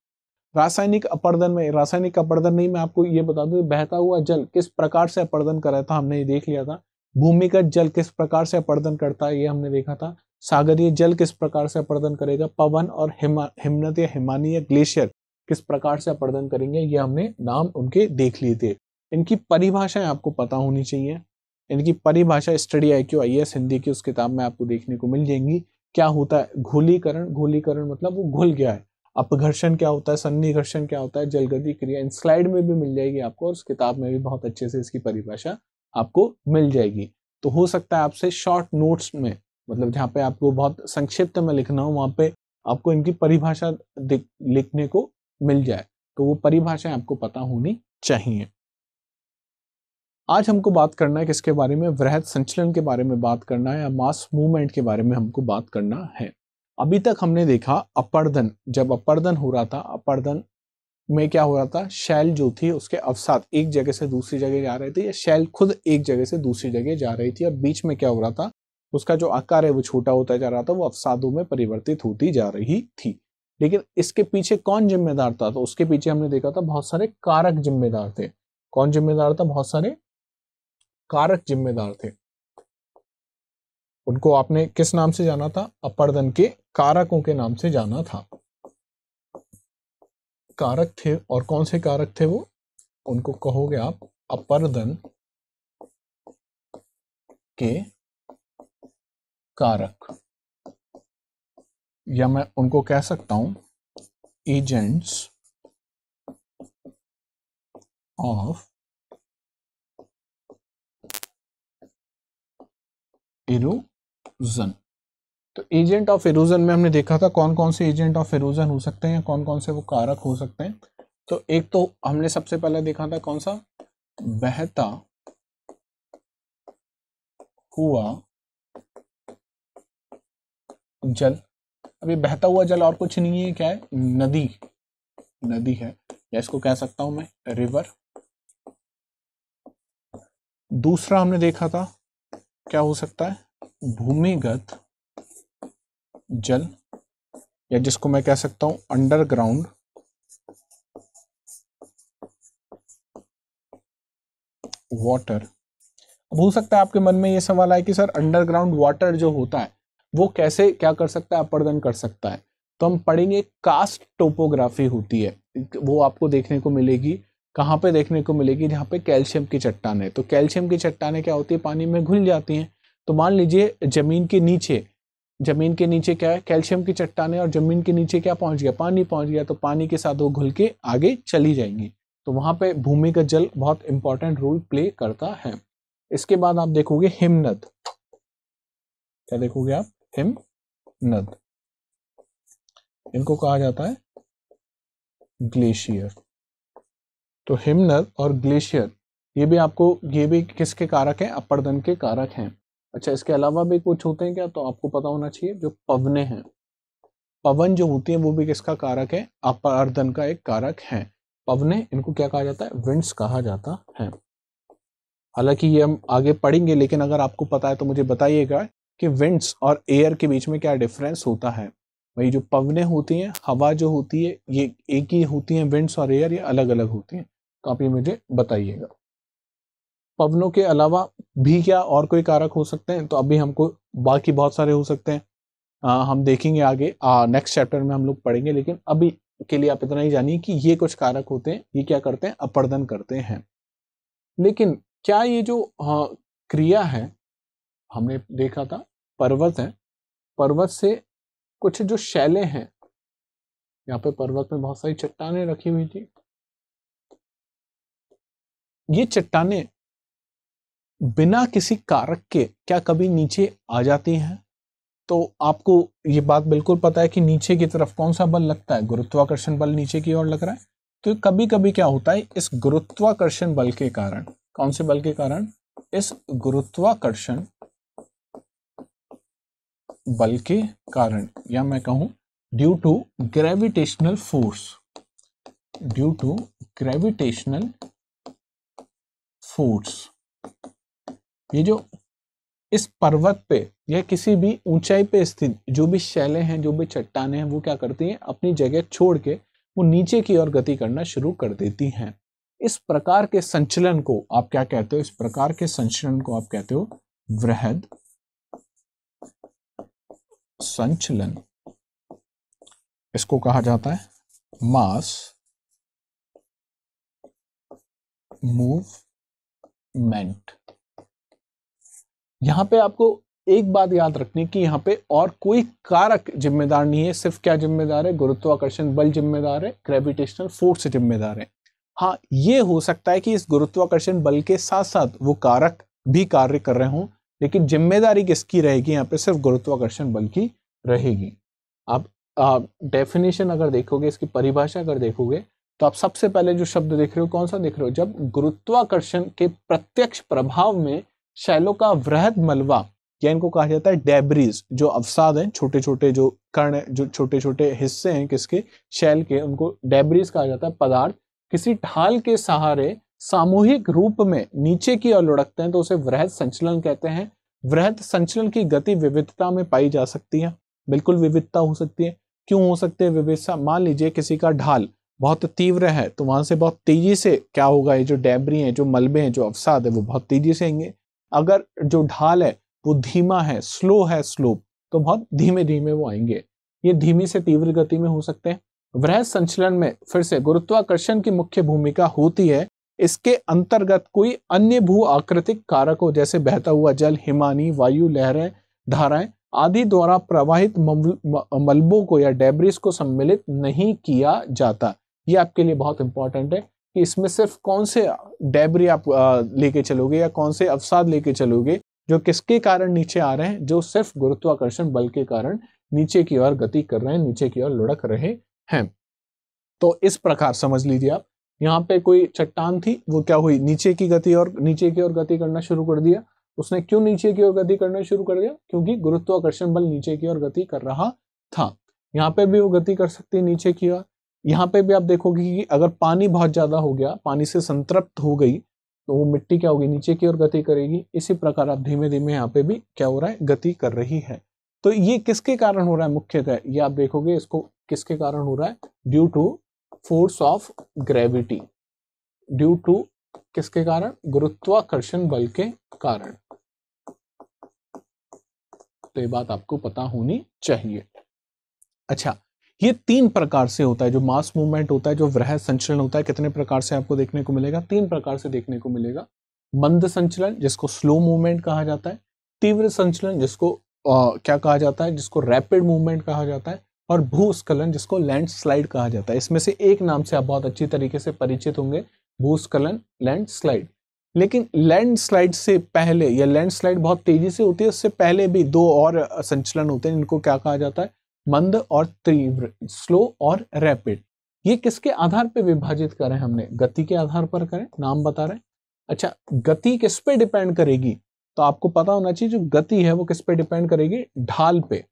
रासायनिक अपर्दन में रासायनिक अपर्दन नहीं मैं आपको ये बता दू बहता हुआ जल किस प्रकार से अपर्दन कराया था हमने ये देख लिया था भूमिगत जल किस प्रकार से अपर्दन करता है ये हमने देखा था सागरीय जल किस प्रकार से अपर्दन करेगा पवन और हिमा हिमनत या हिमानीय ग्लेशियर किस प्रकार से अपर्दन करेंगे ये हमने नाम उनके देख लिए थे इनकी परिभाषाएं आपको पता होनी चाहिए इनकी परिभाषा study I Q I Hindi की उस किताब में आपको देखने को मिल जाएंगी क्या होता है घोलीकरण घोलीकरण मतलब वो घुल गया है अपघर्षण क्या होता है सन्नी घर्षण क्या होता है जलगति क्रिया इन स्लाइड में भी मिल जाएगी आपको और उस किताब में भी बहुत अच्छे से इसकी परिभाषा आपको मिल जाएगी तो हो सकता है आपसे शॉर्ट नोट्स में मतलब जहाँ पे आपको बहुत संक्षिप्त में लिखना हो वहाँ पे आपको इनकी परिभाषा लिखने को मिल जाए तो वो परिभाषाएं आपको पता होनी चाहिए आज हमको बात करना है किसके बारे में वृहद संचलन के बारे में बात करना है या मास मूवमेंट के बारे में हमको बात करना है अभी तक हमने देखा अपर्दन जब अपर्दन हो रहा था अपर्दन में क्या हो रहा था शैल जो थी उसके अवसाद एक जगह से दूसरी जगह जा रहे थे या शैल खुद एक जगह से दूसरी जगह जा रही थी और बीच में क्या हो रहा था उसका जो आकार है वो छोटा होता जा रहा था वो अवसादों में परिवर्तित होती जा रही थी लेकिन इसके पीछे कौन जिम्मेदार था तो उसके पीछे हमने देखा था बहुत सारे कारक जिम्मेदार थे कौन जिम्मेदार था बहुत सारे कारक जिम्मेदार थे उनको आपने किस नाम से जाना था अपर्दन के कारकों के नाम से जाना था कारक थे और कौन से कारक थे वो उनको कहोगे आप अपरदन के कारक या मैं उनको कह सकता हूं एजेंट्स ऑफ इरोजन तो एजेंट ऑफ एरोजन में हमने देखा था कौन कौन से एजेंट ऑफ एरोजन हो सकते हैं कौन कौन से वो कारक हो सकते हैं तो एक तो हमने सबसे पहले देखा था कौन सा बहता हुआ जल अब ये बहता हुआ जल और कुछ नहीं है क्या है नदी नदी है या इसको कह सकता हूं मैं रिवर दूसरा हमने देखा था क्या हो सकता है भूमिगत जल या जिसको मैं कह सकता हूं अंडरग्राउंड वाटर अब हो सकता है आपके मन में ये सवाल आए कि सर अंडरग्राउंड वाटर जो होता है वो कैसे क्या कर सकता है अपर्दन कर सकता है तो हम पढ़ेंगे कास्ट टोपोग्राफी होती है वो आपको देखने को मिलेगी कहाँ पे देखने को मिलेगी जहाँ पे कैल्शियम की है तो कैल्शियम की चट्टाने क्या होती है पानी में घुल जाती हैं तो मान लीजिए ज़मीन के नीचे जमीन के नीचे क्या है कैल्शियम की चट्टाने और जमीन के नीचे क्या पहुंच गया पानी पहुंच गया तो पानी के साथ वो घुल के आगे चली जाएंगी तो वहां पे भूमि का जल बहुत इंपॉर्टेंट रोल प्ले करता है इसके बाद आप देखोगे हिमनद क्या देखोगे आप हिमनद इनको कहा जाता है ग्लेशियर तो हिमनद और ग्लेशियर ये भी आपको ये भी किसके कारक है अपरदन के कारक हैं अच्छा इसके अलावा भी कुछ होते हैं क्या तो आपको पता होना चाहिए जो पवने हैं पवन जो होती है वो भी किसका कारक है अपार्दन का एक कारक है पवने इनको क्या कहा जाता है विंड्स कहा जाता है हालांकि ये हम आगे पढ़ेंगे लेकिन अगर आपको पता है तो मुझे बताइएगा कि विंड्स और एयर के बीच में क्या डिफरेंस होता है वही जो पवने होती हैं हवा जो होती है ये एक ही होती है विंड्स और एयर ये अलग अलग होती हैं तो आप ये मुझे बताइएगा पवनों के अलावा भी क्या और कोई कारक हो सकते हैं तो अभी हमको बाकी बहुत सारे हो सकते हैं आ, हम देखेंगे आगे नेक्स्ट चैप्टर में हम लोग पढ़ेंगे लेकिन अभी के लिए आप इतना ही जानिए कि ये कुछ कारक होते हैं ये क्या करते हैं अपर्दन करते हैं लेकिन क्या ये जो आ, क्रिया है हमने देखा था पर्वत है पर्वत से कुछ जो शैले हैं यहाँ पे पर्वत में बहुत सारी चट्टाने रखी हुई थी ये चट्टाने बिना किसी कारक के क्या कभी नीचे आ जाती हैं तो आपको ये बात बिल्कुल पता है कि नीचे की तरफ कौन सा बल लगता है गुरुत्वाकर्षण बल नीचे की ओर लग रहा है तो कभी कभी क्या होता है इस गुरुत्वाकर्षण बल के कारण कौन से बल के कारण इस गुरुत्वाकर्षण बल के कारण या मैं कहूं due to gravitational force due to gravitational force ये जो इस पर्वत पे या किसी भी ऊंचाई पे स्थित जो भी शैले हैं जो भी चट्टाने हैं वो क्या करती हैं अपनी जगह छोड़ के वो नीचे की ओर गति करना शुरू कर देती हैं इस प्रकार के संचलन को आप क्या कहते हो इस प्रकार के संचलन को आप कहते हो वृहद संचलन इसको कहा जाता है मास मूवमेंट यहाँ पे आपको एक बात याद रखनी कि यहाँ पे और कोई कारक जिम्मेदार नहीं है सिर्फ क्या जिम्मेदार है गुरुत्वाकर्षण बल जिम्मेदार है ग्रेविटेशनल फोर्स जिम्मेदार है हाँ ये हो सकता है कि इस गुरुत्वाकर्षण बल के साथ साथ वो कारक भी कार्य कर रहे हों लेकिन जिम्मेदारी किसकी रहेगी यहाँ पे सिर्फ गुरुत्वाकर्षण बल की रहेगी आप डेफिनेशन अगर देखोगे इसकी परिभाषा अगर देखोगे तो आप सबसे पहले जो शब्द देख रहे हो कौन सा देख रहे हो जब गुरुत्वाकर्षण के प्रत्यक्ष प्रभाव में शैलों का वृहद मलबा या इनको कहा जाता है डेबरीज जो अवसाद हैं छोटे छोटे जो कर्ण जो छोटे छोटे हिस्से हैं किसके शैल के उनको डेबरीज कहा जाता है पदार्थ किसी ढाल के सहारे सामूहिक रूप में नीचे की ओर लुढ़कते हैं तो उसे वृहद संचलन कहते हैं वृहद संचलन की गति विविधता में पाई जा सकती है बिल्कुल विविधता हो सकती है क्यों हो सकती है विविधता मान लीजिए किसी का ढाल बहुत तीव्र है तो वहां से बहुत तेजी से क्या होगा ये जो डैबरी है जो मलबे हैं जो अवसाद है वो बहुत तेजी से आएंगे अगर जो ढाल है वो धीमा है स्लो है स्लोप तो बहुत धीमे धीमे वो आएंगे ये धीमी से तीव्र गति में हो सकते हैं वृह संचलन में फिर से गुरुत्वाकर्षण की मुख्य भूमिका होती है इसके अंतर्गत कोई अन्य भू आकृतिक कारकों जैसे बहता हुआ जल हिमानी वायु लहरें धाराएं आदि द्वारा प्रवाहित मलबों को या डेब्रिस को सम्मिलित नहीं किया जाता ये आपके लिए बहुत इंपॉर्टेंट है कि इसमें सिर्फ कौन से डेबरी आप लेके चलोगे या कौन से अवसाद लेके चलोगे जो किसके कारण नीचे आ रहे हैं जो सिर्फ गुरुत्वाकर्षण बल के कारण नीचे की ओर गति कर रहे हैं नीचे की ओर लुढ़क रहे हैं तो इस प्रकार समझ लीजिए आप यहाँ पे कोई चट्टान थी वो क्या हुई नीचे की गति और नीचे की ओर गति करना शुरू कर दिया उसने क्यों नीचे की ओर गति करना शुरू कर दिया क्योंकि गुरुत्वाकर्षण बल नीचे की ओर गति कर रहा था यहाँ पे भी वो गति कर सकती है नीचे की ओर यहाँ पे भी आप देखोगे कि अगर पानी बहुत ज़्यादा हो गया पानी से संतृप्त हो गई तो वो मिट्टी क्या होगी नीचे की ओर गति करेगी इसी प्रकार आप धीमे धीमे यहाँ पे भी क्या हो रहा है गति कर रही है तो ये किसके कारण हो रहा है मुख्यतः ये आप देखोगे इसको किसके कारण हो रहा है due to force of gravity due to किसके कारण गुरुत्वाकर्षण बल के कारण तो ये बात आपको पता होनी चाहिए अच्छा ये तीन प्रकार से होता है जो मास मूवमेंट होता है जो वृह संचलन होता है कितने प्रकार से आपको देखने को मिलेगा तीन प्रकार से देखने को मिलेगा मंद संचलन जिसको स्लो मूवमेंट कहा जाता है तीव्र संचलन जिसको आ, क्या कहा जाता है जिसको रैपिड मूवमेंट कहा जाता है और भूस्खलन जिसको लैंडस्लाइड कहा जाता है इसमें से एक नाम से आप बहुत अच्छी तरीके से परिचित होंगे भूस्खलन लैंडस्लाइड लेकिन लैंडस्लाइड से पहले या लैंडस्लाइड बहुत तेजी से होती है उससे पहले भी दो और संचलन होते हैं इनको क्या कहा जाता है मंद और तीव्र स्लो और रैपिड ये किसके आधार पर विभाजित करें हमने गति के आधार पर करें नाम बता रहे अच्छा गति किस पे डिपेंड करेगी तो आपको पता होना चाहिए जो गति है वो किस पे डिपेंड करेगी ढाल पे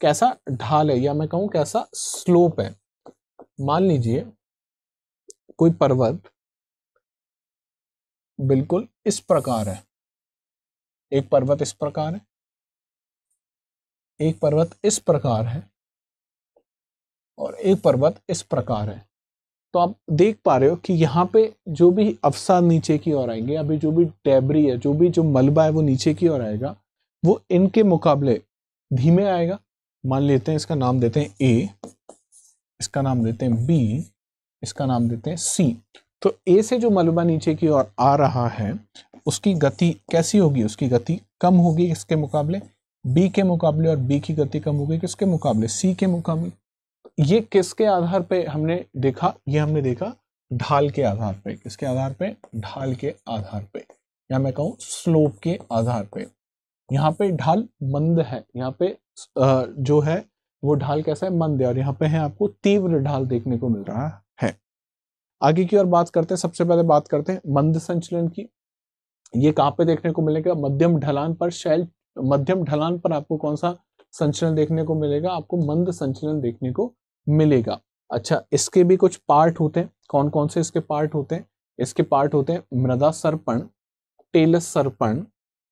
कैसा ढाल है या मैं कहूं कैसा स्लोप है मान लीजिए कोई पर्वत बिल्कुल इस प्रकार है एक पर्वत इस प्रकार है एक पर्वत इस प्रकार है और एक पर्वत इस प्रकार है तो आप देख पा रहे हो कि यहाँ पे जो भी अफसाद नीचे की ओर आएंगे अभी जो भी डेबरी है जो भी जो मलबा है वो नीचे की ओर आएगा वो इनके मुकाबले धीमे आएगा मान लेते हैं इसका नाम देते हैं ए इसका नाम देते हैं बी इसका नाम देते हैं सी तो ए से जो मलबा नीचे की ओर आ रहा है उसकी गति कैसी होगी उसकी गति कम होगी इसके मुकाबले बी के मुकाबले और बी की गति कम हो गई किसके मुकाबले सी के मुकाबले ये किसके आधार पे हमने देखा ये हमने देखा ढाल के आधार पे किसके आधार पे ढाल के आधार पे या मैं कहूँ स्लोप के आधार पे यहाँ पे ढाल मंद है यहाँ पे जो है वो ढाल कैसा है मंद है और यहाँ पे है आपको तीव्र ढाल देखने को मिल रहा है आगे की ओर बात करते हैं सबसे पहले बात करते हैं मंद संचलन की ये कहाँ पे देखने को मिलेगा मध्यम ढलान पर शैल मध्यम ढलान पर आपको कौन सा संचलन देखने को मिलेगा आपको मंद संचलन देखने को मिलेगा अच्छा इसके भी कुछ पार्ट होते हैं कौन कौन से इसके पार्ट होते हैं इसके पार्ट होते हैं मृदा सर्पण टेलस सर्पण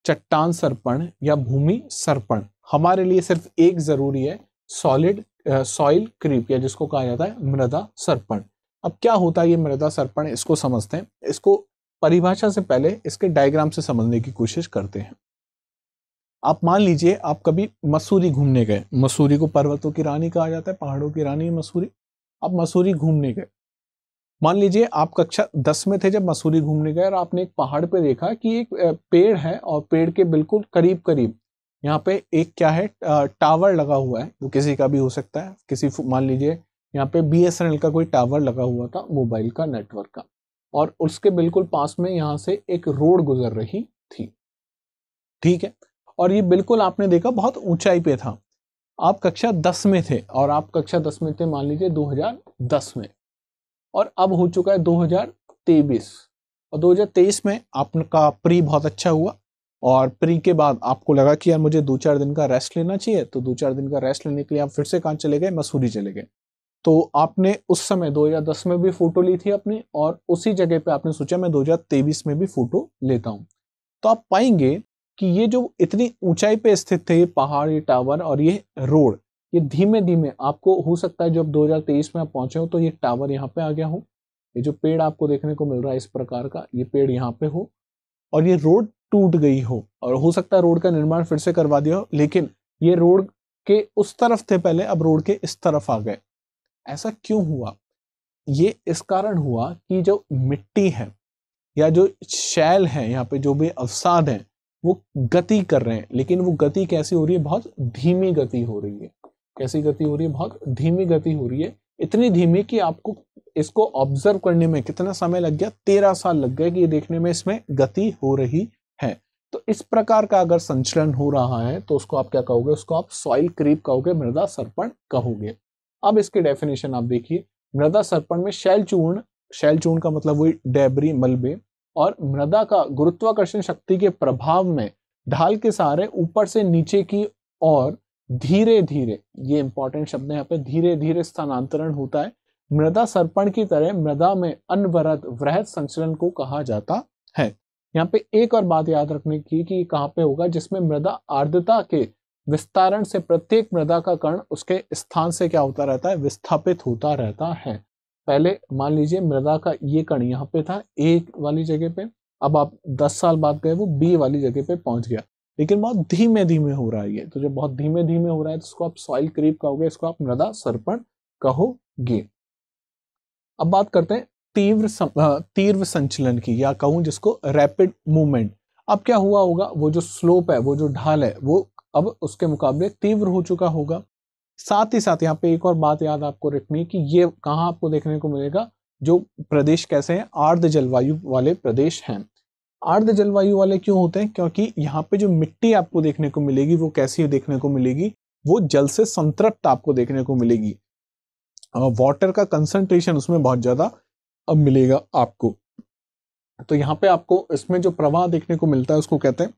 चट्टान सर्पण या भूमि सर्पण हमारे लिए सिर्फ एक जरूरी है सॉलिड सॉइल क्रीप या जिसको कहा जाता है मृदा सर्पण अब क्या होता है ये मृदा सर्पण इसको समझते हैं इसको परिभाषा से पहले इसके डायग्राम से समझने की कोशिश करते हैं आप मान लीजिए आप कभी मसूरी घूमने गए मसूरी को पर्वतों की रानी कहा जाता है पहाड़ों की रानी मसूरी आप मसूरी घूमने गए मान लीजिए आप कक्षा दस में थे जब मसूरी घूमने गए और आपने एक पहाड़ पे देखा कि एक पेड़ है और पेड़ के बिल्कुल करीब करीब यहाँ पे एक क्या है टावर लगा हुआ है वो तो किसी का भी हो सकता है किसी मान लीजिए यहाँ पे बी का कोई टावर लगा हुआ था मोबाइल का नेटवर्क का और उसके बिल्कुल पास में यहाँ से एक रोड गुजर रही थी ठीक है और ये बिल्कुल आपने देखा बहुत ऊंचाई पे था आप कक्षा दस में थे और आप कक्षा दस में थे मान लीजिए 2010 में और अब हो चुका है 2023 और 2023 में आपका प्री बहुत अच्छा हुआ और प्री के बाद आपको लगा कि यार मुझे दो चार दिन का रेस्ट लेना चाहिए तो दो चार दिन का रेस्ट लेने के लिए आप फिर से कहाँ चले गए मसूरी चले गए तो आपने उस समय 2010 में भी फ़ोटो ली थी अपनी और उसी जगह पे आपने सोचा मैं 2023 में भी फ़ोटो लेता हूँ तो आप पाएंगे कि ये जो इतनी ऊंचाई पे स्थित थे ये पहाड़ ये टावर और ये रोड ये धीमे धीमे आपको हो सकता है जब 2023 में आप पहुंचे हो तो ये टावर यहाँ पे आ गया हो ये जो पेड़ आपको देखने को मिल रहा है इस प्रकार का ये पेड़ यहाँ पे हो और ये रोड टूट गई हो और हो सकता है रोड का निर्माण फिर से करवा दिया हो लेकिन ये रोड के उस तरफ थे पहले अब रोड के इस तरफ आ गए ऐसा क्यों हुआ ये इस कारण हुआ कि जो मिट्टी है या जो शैल है यहाँ पे जो भी अवसाद हैं वो गति कर रहे हैं लेकिन वो गति कैसी हो रही है बहुत धीमी गति हो रही है कैसी गति हो रही है बहुत धीमी गति हो रही है इतनी धीमी कि आपको इसको ऑब्जर्व करने में कितना समय लग गया तेरह साल लग गए कि ये देखने में इसमें गति हो रही है तो इस प्रकार का अगर संचलन हो रहा है तो उसको आप क्या कहोगे उसको आप सॉइल क्रीप कहोगे मृदा सर्पण कहोगे अब इसकी डेफिनेशन आप देखिए मृदा सर्पण में शैल चूर्ण शैल चूर्ण का मतलब वही डेबरी मलबे और मृदा का गुरुत्वाकर्षण शक्ति के प्रभाव में ढाल के सहारे ऊपर से नीचे की ओर धीरे धीरे ये इंपॉर्टेंट शब्द है यहाँ पे धीरे धीरे स्थानांतरण होता है मृदा सर्पण की तरह मृदा में अनवरत वृहद संचलन को कहा जाता है यहाँ पे एक और बात याद रखने की कि कहाँ पे होगा जिसमें मृदा आर्द्रता के विस्तारण से प्रत्येक मृदा का कर्ण उसके स्थान से क्या होता रहता है विस्थापित होता रहता है पहले मान लीजिए मृदा का ये कण यहाँ पे था ए वाली जगह पे अब आप दस साल बाद गए वो बी वाली जगह पे पहुंच गया लेकिन बहुत धीमे धीमे हो रहा है ये तो जब बहुत धीमे धीमे हो रहा है तो इसको आप सॉइल क्रीप कहोगे इसको आप मृदा सर्पण कहोगे अब बात करते हैं तीव्र तीव्र संचलन की या कहूं जिसको रैपिड मूवमेंट अब क्या हुआ होगा वो जो स्लोप है वो जो ढाल है वो अब उसके मुकाबले तीव्र हो चुका होगा साथ ही साथ यहाँ पे एक और बात याद आपको रखनी है कि ये कहाँ आपको देखने को मिलेगा जो प्रदेश कैसे हैं आर्द्र जलवायु वाले प्रदेश हैं आर्द्र जलवायु वाले क्यों होते हैं क्योंकि यहाँ पे जो मिट्टी आपको देखने को मिलेगी वो कैसी देखने को मिलेगी वो जल से संतृप्त आपको देखने को मिलेगी वाटर का कंसंट्रेशन उसमें बहुत ज़्यादा अब मिलेगा आपको तो यहाँ पे आपको इसमें जो प्रवाह देखने को मिलता है उसको कहते हैं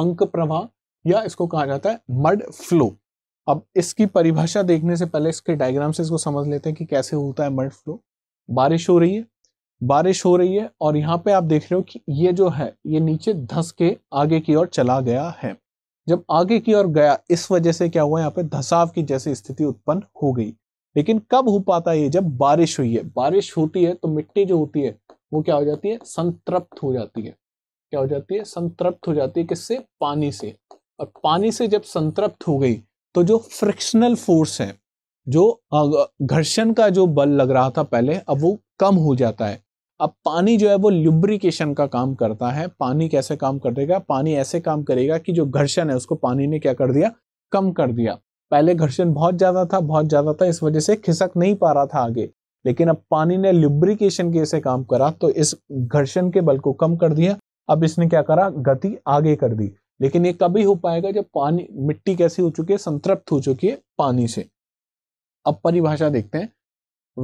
पंक प्रवाह या इसको कहा जाता है मड फ्लो अब इसकी परिभाषा देखने से पहले इसके डायग्राम से इसको समझ लेते हैं कि कैसे होता है मड फ्लो बारिश हो रही है बारिश हो रही है और यहाँ पे आप देख रहे हो कि ये जो है ये नीचे धस के आगे की ओर चला गया है जब आगे की ओर गया इस वजह से क्या हुआ यहाँ पे धसाव की जैसी स्थिति उत्पन्न हो गई लेकिन कब हो पाता है ये जब बारिश हुई है बारिश होती है तो मिट्टी जो होती है वो क्या हो जाती है संतृप्त हो जाती है क्या हो जाती है संतृप्त हो जाती है किससे पानी से और पानी से जब संतृप्त हो गई तो जो फ्रिक्शनल फोर्स है जो घर्षण का जो बल लग रहा था पहले अब वो कम हो जाता है अब पानी जो है वो लुब्रिकेशन का काम करता है पानी कैसे काम कर देगा पानी ऐसे काम करेगा कि जो घर्षण है उसको पानी ने क्या कर दिया कम कर दिया पहले घर्षण बहुत ज़्यादा था बहुत ज़्यादा था इस वजह से खिसक नहीं पा रहा था आगे लेकिन अब पानी ने लुब्रिकेशन के ऐसे काम करा तो इस घर्षण के बल को कम कर दिया अब इसने क्या करा गति आगे कर दी लेकिन ये कभी हो पाएगा जब पानी मिट्टी कैसी हो चुकी है संतृप्त हो चुकी है पानी से अब परिभाषा देखते हैं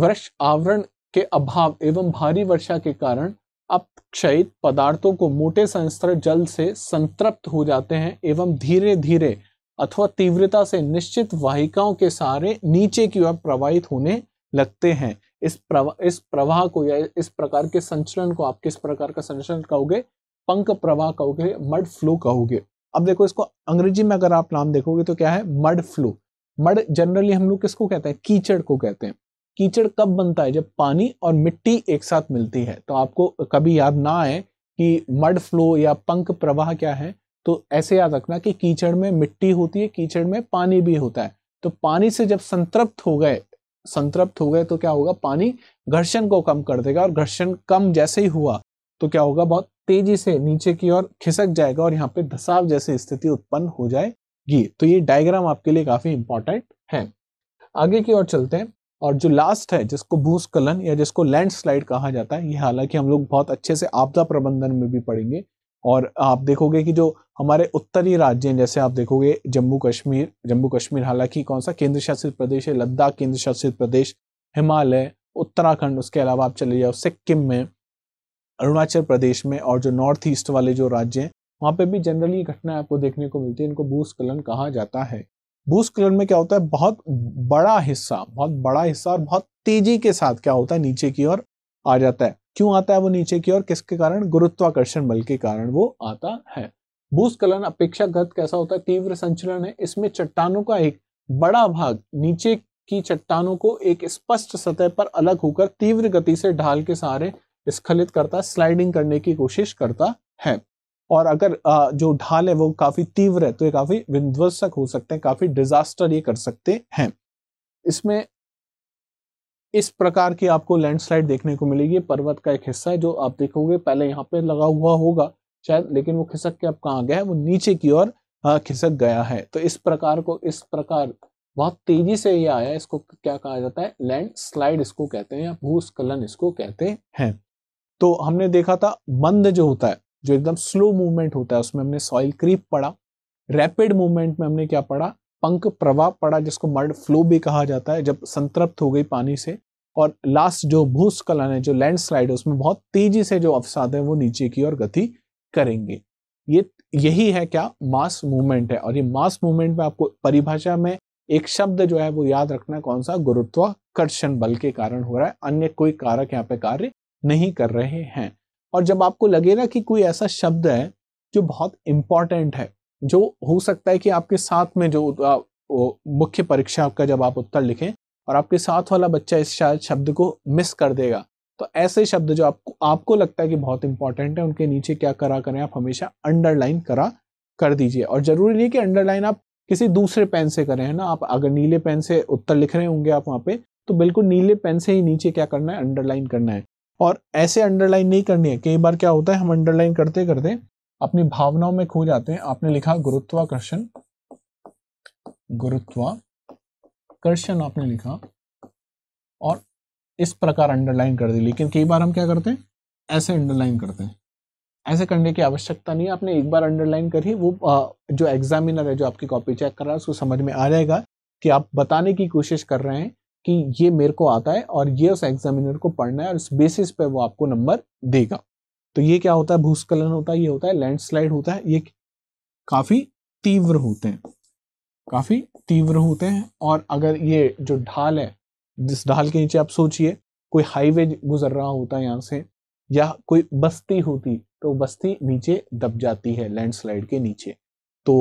वृक्ष आवरण के अभाव एवं भारी वर्षा के कारण अपक्षयित पदार्थों को मोटे संस्तर जल से संतृप्त हो जाते हैं एवं धीरे धीरे अथवा तीव्रता से निश्चित वाहिकाओं के सहारे नीचे की ओर प्रवाहित होने लगते हैं इस प्रवाह इस प्रवाह को या इस प्रकार के संचलन को आप किस प्रकार का संचलन कहोगे पंख प्रवाह कहोगे मड फ्लू कहोगे अब देखो इसको अंग्रेजी में अगर आप नाम देखोगे तो क्या है मड फ्लू मड जनरली हम लोग किसको कहते हैं कीचड़ को कहते हैं कीचड़ कब बनता है जब पानी और मिट्टी एक साथ मिलती है तो आपको कभी याद ना आए कि मड फ्लो या पंख प्रवाह क्या है तो ऐसे याद रखना कि कीचड़ में मिट्टी होती है कीचड़ में पानी भी होता है तो पानी से जब संतृप्त हो गए संतृप्त हो गए तो क्या होगा पानी घर्षण को कम कर देगा और घर्षण कम जैसे ही हुआ तो क्या होगा बहुत तेजी से नीचे की ओर खिसक जाएगा और यहाँ पे धसाव जैसी स्थिति उत्पन्न हो जाएगी तो ये डायग्राम आपके लिए काफी इंपॉर्टेंट है आगे की ओर चलते हैं और जो लास्ट है जिसको भूस्खलन या जिसको लैंडस्लाइड कहा जाता है ये हालांकि हम लोग बहुत अच्छे से आपदा प्रबंधन में भी पढ़ेंगे और आप देखोगे कि जो हमारे उत्तरी राज्य हैं जैसे आप देखोगे जम्मू कश्मीर जम्मू कश्मीर हालांकि कौन सा केंद्र शासित प्रदेश है लद्दाख केंद्र शासित प्रदेश हिमालय उत्तराखंड उसके अलावा आप चले जाओ सिक्किम में अरुणाचल प्रदेश में और जो नॉर्थ ईस्ट वाले जो राज्य हैं वहाँ पे भी जनरली ये घटनाएं आपको देखने को मिलती है इनको भूस्खलन कहा जाता है भूस्खलन में क्या होता है बहुत बड़ा हिस्सा बहुत बड़ा हिस्सा और बहुत तेजी के साथ क्या होता है नीचे की ओर आ जाता है क्यों आता है वो नीचे की ओर किसके कारण गुरुत्वाकर्षण बल के कारण वो आता है भूस्खलन अपेक्षागत कैसा होता है तीव्र संचलन है इसमें चट्टानों का एक बड़ा भाग नीचे की चट्टानों को एक स्पष्ट सतह पर अलग होकर तीव्र गति से ढाल के सहारे स्खलित करता स्लाइडिंग करने की कोशिश करता है और अगर जो ढाल है वो काफी तीव्र है तो ये काफी विध्वंसक हो सकते हैं काफी डिजास्टर ये कर सकते हैं इसमें इस प्रकार की आपको लैंडस्लाइड देखने को मिलेगी पर्वत का एक हिस्सा है जो आप देखोगे पहले यहाँ पे लगा हुआ होगा शायद लेकिन वो खिसक के अब कहाँ गया है वो नीचे की ओर खिसक गया है तो इस प्रकार को इस प्रकार बहुत तेजी से ये आया इसको क्या कहा जाता है लैंड इसको कहते हैं या भूस्खलन इसको कहते हैं तो हमने देखा था मंद जो होता है जो एकदम स्लो मूवमेंट होता है उसमें हमने सॉइल क्रीप पढ़ा रैपिड मूवमेंट में हमने क्या पढ़ा पंख प्रभाव पड़ा जिसको मर्ड फ्लो भी कहा जाता है जब संतृप्त हो गई पानी से और लास्ट जो भूस्खलन है जो लैंडस्लाइड है उसमें बहुत तेजी से जो अवसाद है वो नीचे की ओर गति करेंगे ये यही है क्या मास मूवमेंट है और ये मास मूवमेंट में आपको परिभाषा में एक शब्द जो है वो याद रखना कौन सा गुरुत्वाकर्षण बल के कारण हो रहा है अन्य कोई कारक यहाँ पे कार्य नहीं कर रहे हैं और जब आपको लगे ना कि कोई ऐसा शब्द है जो बहुत इम्पॉर्टेंट है जो हो सकता है कि आपके साथ में जो मुख्य परीक्षा का जब आप उत्तर लिखें और आपके साथ वाला बच्चा इस शायद शब्द को मिस कर देगा तो ऐसे शब्द जो आपको आपको लगता है कि बहुत इंपॉर्टेंट है उनके नीचे क्या करा करें आप हमेशा अंडरलाइन करा कर दीजिए और जरूरी नहीं कि अंडरलाइन आप किसी दूसरे पेन से करें है ना आप अगर नीले पेन से उत्तर लिख रहे होंगे आप वहाँ पे तो बिल्कुल नीले पेन से ही नीचे क्या करना है अंडरलाइन करना है और ऐसे अंडरलाइन नहीं करनी है कई बार क्या होता है हम अंडरलाइन करते करते अपनी भावनाओं में खो जाते हैं आपने लिखा गुरुत्वाकर्षण गुरुत्वाकर्षण आपने लिखा और इस प्रकार अंडरलाइन कर दी लेकिन कई बार हम क्या करते हैं ऐसे अंडरलाइन करते हैं ऐसे करने की आवश्यकता नहीं है आपने एक बार अंडरलाइन करी वो जो एग्जामिनर है जो आपकी कॉपी चेक कर रहा है उसको समझ में आ जाएगा कि आप बताने की कोशिश कर रहे हैं कि ये मेरे को आता है और ये उस एग्जामिनर को पढ़ना है और इस बेसिस पे वो आपको नंबर देगा तो ये क्या होता है भूस्खलन होता है ये होता है लैंडस्लाइड होता है ये काफ़ी तीव्र होते हैं काफ़ी तीव्र होते हैं और अगर ये जो ढाल है जिस ढाल के नीचे आप सोचिए कोई हाईवे गुजर रहा होता है यहाँ से या कोई बस्ती होती तो बस्ती नीचे दब जाती है लैंडस्लाइड के नीचे तो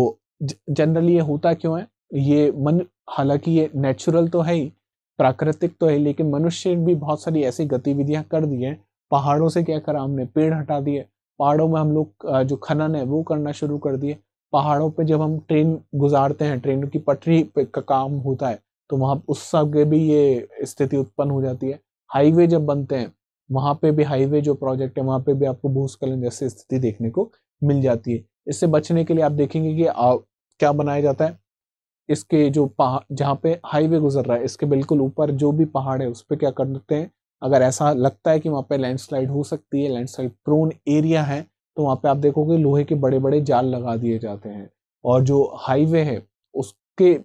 जनरली ये होता क्यों है ये मन हालांकि ये नेचुरल तो है ही प्राकृतिक तो है लेकिन मनुष्य भी बहुत सारी ऐसी गतिविधियां कर दी हैं पहाड़ों से क्या करा हमने पेड़ हटा दिए पहाड़ों में हम लोग जो खनन है वो करना शुरू कर दिए पहाड़ों पे जब हम ट्रेन गुजारते हैं ट्रेनों की पटरी पे का काम होता है तो वहाँ उस सब भी ये स्थिति उत्पन्न हो जाती है हाईवे जब बनते हैं वहाँ पे भी हाईवे जो प्रोजेक्ट है वहाँ पे भी आपको भूस्खलन जैसी स्थिति देखने को मिल जाती है इससे बचने के लिए आप देखेंगे कि क्या बनाया जाता है इसके जो पहाड़ जहाँ पे हाईवे गुजर रहा है इसके बिल्कुल ऊपर जो भी पहाड़ है उस पर क्या कर देते हैं अगर ऐसा लगता है कि वहाँ पे लैंडस्लाइड हो सकती है लैंडस्लाइड प्रोन एरिया है तो वहाँ पे आप देखोगे लोहे के बड़े बड़े जाल लगा दिए जाते हैं और जो हाईवे है उसके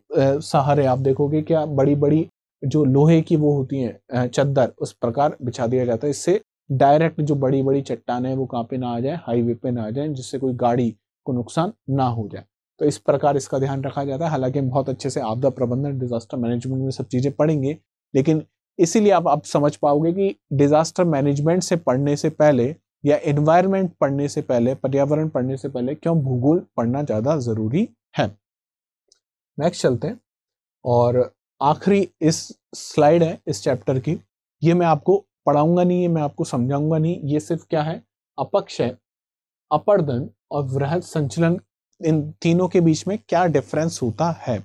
सहारे आप देखोगे क्या बड़ी बड़ी जो लोहे की वो होती है चद्दर उस प्रकार बिछा दिया जाता है इससे डायरेक्ट जो बड़ी बड़ी चट्टान है वो कहाँ पे ना आ जाए हाईवे पे ना आ जाए जिससे कोई गाड़ी को नुकसान ना हो जाए तो इस प्रकार इसका ध्यान रखा जाता है हालांकि हम बहुत अच्छे से आपदा प्रबंधन डिजास्टर मैनेजमेंट में सब चीज़ें पढ़ेंगे लेकिन इसीलिए आप अब समझ पाओगे कि डिजास्टर मैनेजमेंट से पढ़ने से पहले या एनवायरमेंट पढ़ने से पहले पर्यावरण पढ़ने से पहले क्यों भूगोल पढ़ना ज़्यादा ज़रूरी है नेक्स्ट चलते हैं और आखिरी इस स्लाइड है इस चैप्टर की ये मैं आपको पढ़ाऊंगा नहीं ये मैं आपको समझाऊंगा नहीं ये सिर्फ क्या है अपक्ष है अपर्दन और वृहद संचलन इन तीनों के बीच में क्या डिफरेंस होता है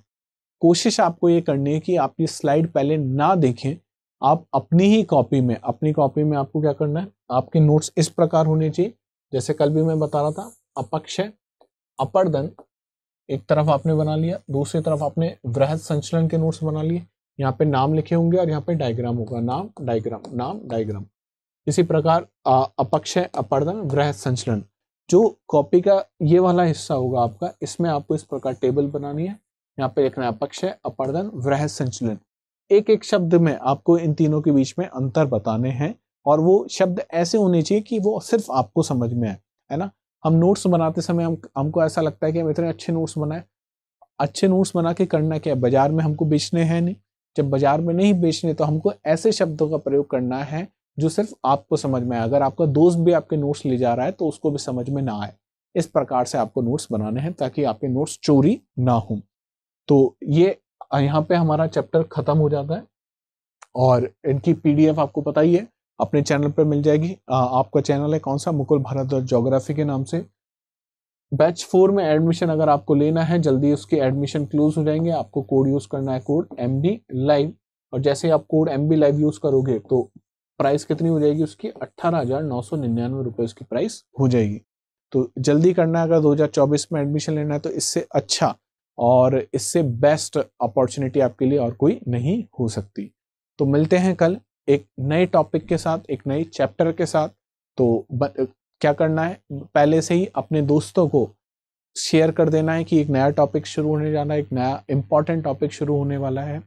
कोशिश आपको ये करनी है कि आप ये स्लाइड पहले ना देखें आप अपनी ही कॉपी में अपनी कॉपी में आपको क्या करना है आपके नोट्स इस प्रकार होने चाहिए जैसे कल भी मैं बता रहा था अपक्षय अपरदन एक तरफ आपने बना लिया दूसरी तरफ आपने वृहद संचलन के नोट्स बना लिए यहाँ पे नाम लिखे होंगे और यहाँ पे डायग्राम होगा नाम डायग्राम नाम डायग्राम इसी प्रकार अपक्षय अपर्दन वृहद संचलन जो कॉपी का ये वाला हिस्सा होगा आपका इसमें आपको इस प्रकार टेबल बनानी है यहाँ पे लिखना है है अपर्दन वृह संचलन एक एक शब्द में आपको इन तीनों के बीच में अंतर बताने हैं और वो शब्द ऐसे होने चाहिए कि वो सिर्फ आपको समझ में आए है ना हम नोट्स बनाते समय हम हमको ऐसा लगता है कि हम इतने अच्छे नोट्स बनाए अच्छे नोट्स बना के करना क्या है बाजार में हमको बेचने हैं नहीं जब बाजार में नहीं बेचने तो हमको ऐसे शब्दों का प्रयोग करना है जो सिर्फ आपको समझ में आए अगर आपका दोस्त भी आपके नोट्स ले जा रहा है तो उसको भी समझ में ना आए इस प्रकार से आपको नोट्स बनाने हैं ताकि आपके नोट्स चोरी ना हो तो ये यहाँ पे हमारा चैप्टर खत्म हो जाता है और इनकी पीडीएफ आपको पता ही है अपने चैनल पर मिल जाएगी आ, आपका चैनल है कौन सा मुकुल भारत और जोग्राफी के नाम से बैच फोर में एडमिशन अगर आपको लेना है जल्दी उसके एडमिशन क्लोज हो जाएंगे आपको कोड यूज़ करना है कोड एम लाइव और जैसे आप code M B live use करोगे तो प्राइस कितनी हो जाएगी उसकी अट्ठारह हज़ार नौ सौ निन्यानवे उसकी प्राइस हो जाएगी तो जल्दी करना है अगर 2024 में एडमिशन लेना है तो इससे अच्छा और इससे बेस्ट अपॉर्चुनिटी आपके लिए और कोई नहीं हो सकती तो मिलते हैं कल एक नए टॉपिक के साथ एक नए चैप्टर के साथ तो ब, क्या करना है पहले से ही अपने दोस्तों को शेयर कर देना है कि एक नया टॉपिक शुरू होने जाना है एक नया इम्पॉर्टेंट टॉपिक शुरू होने वाला है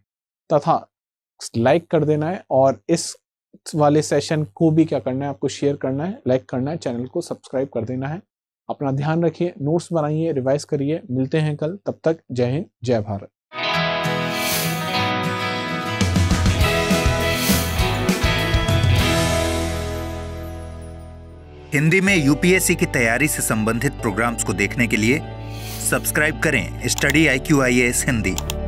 तथा लाइक कर देना है और इस वाले सेशन को भी क्या करना है आपको शेयर करना है लाइक करना है चैनल को सब्सक्राइब कर देना है अपना ध्यान रखिए नोट्स बनाइए रिवाइज करिए मिलते हैं कल तब तक जय हिंद जय भारत हिंदी में यूपीएससी की तैयारी से संबंधित प्रोग्राम्स को देखने के लिए सब्सक्राइब करें स्टडी आई हिंदी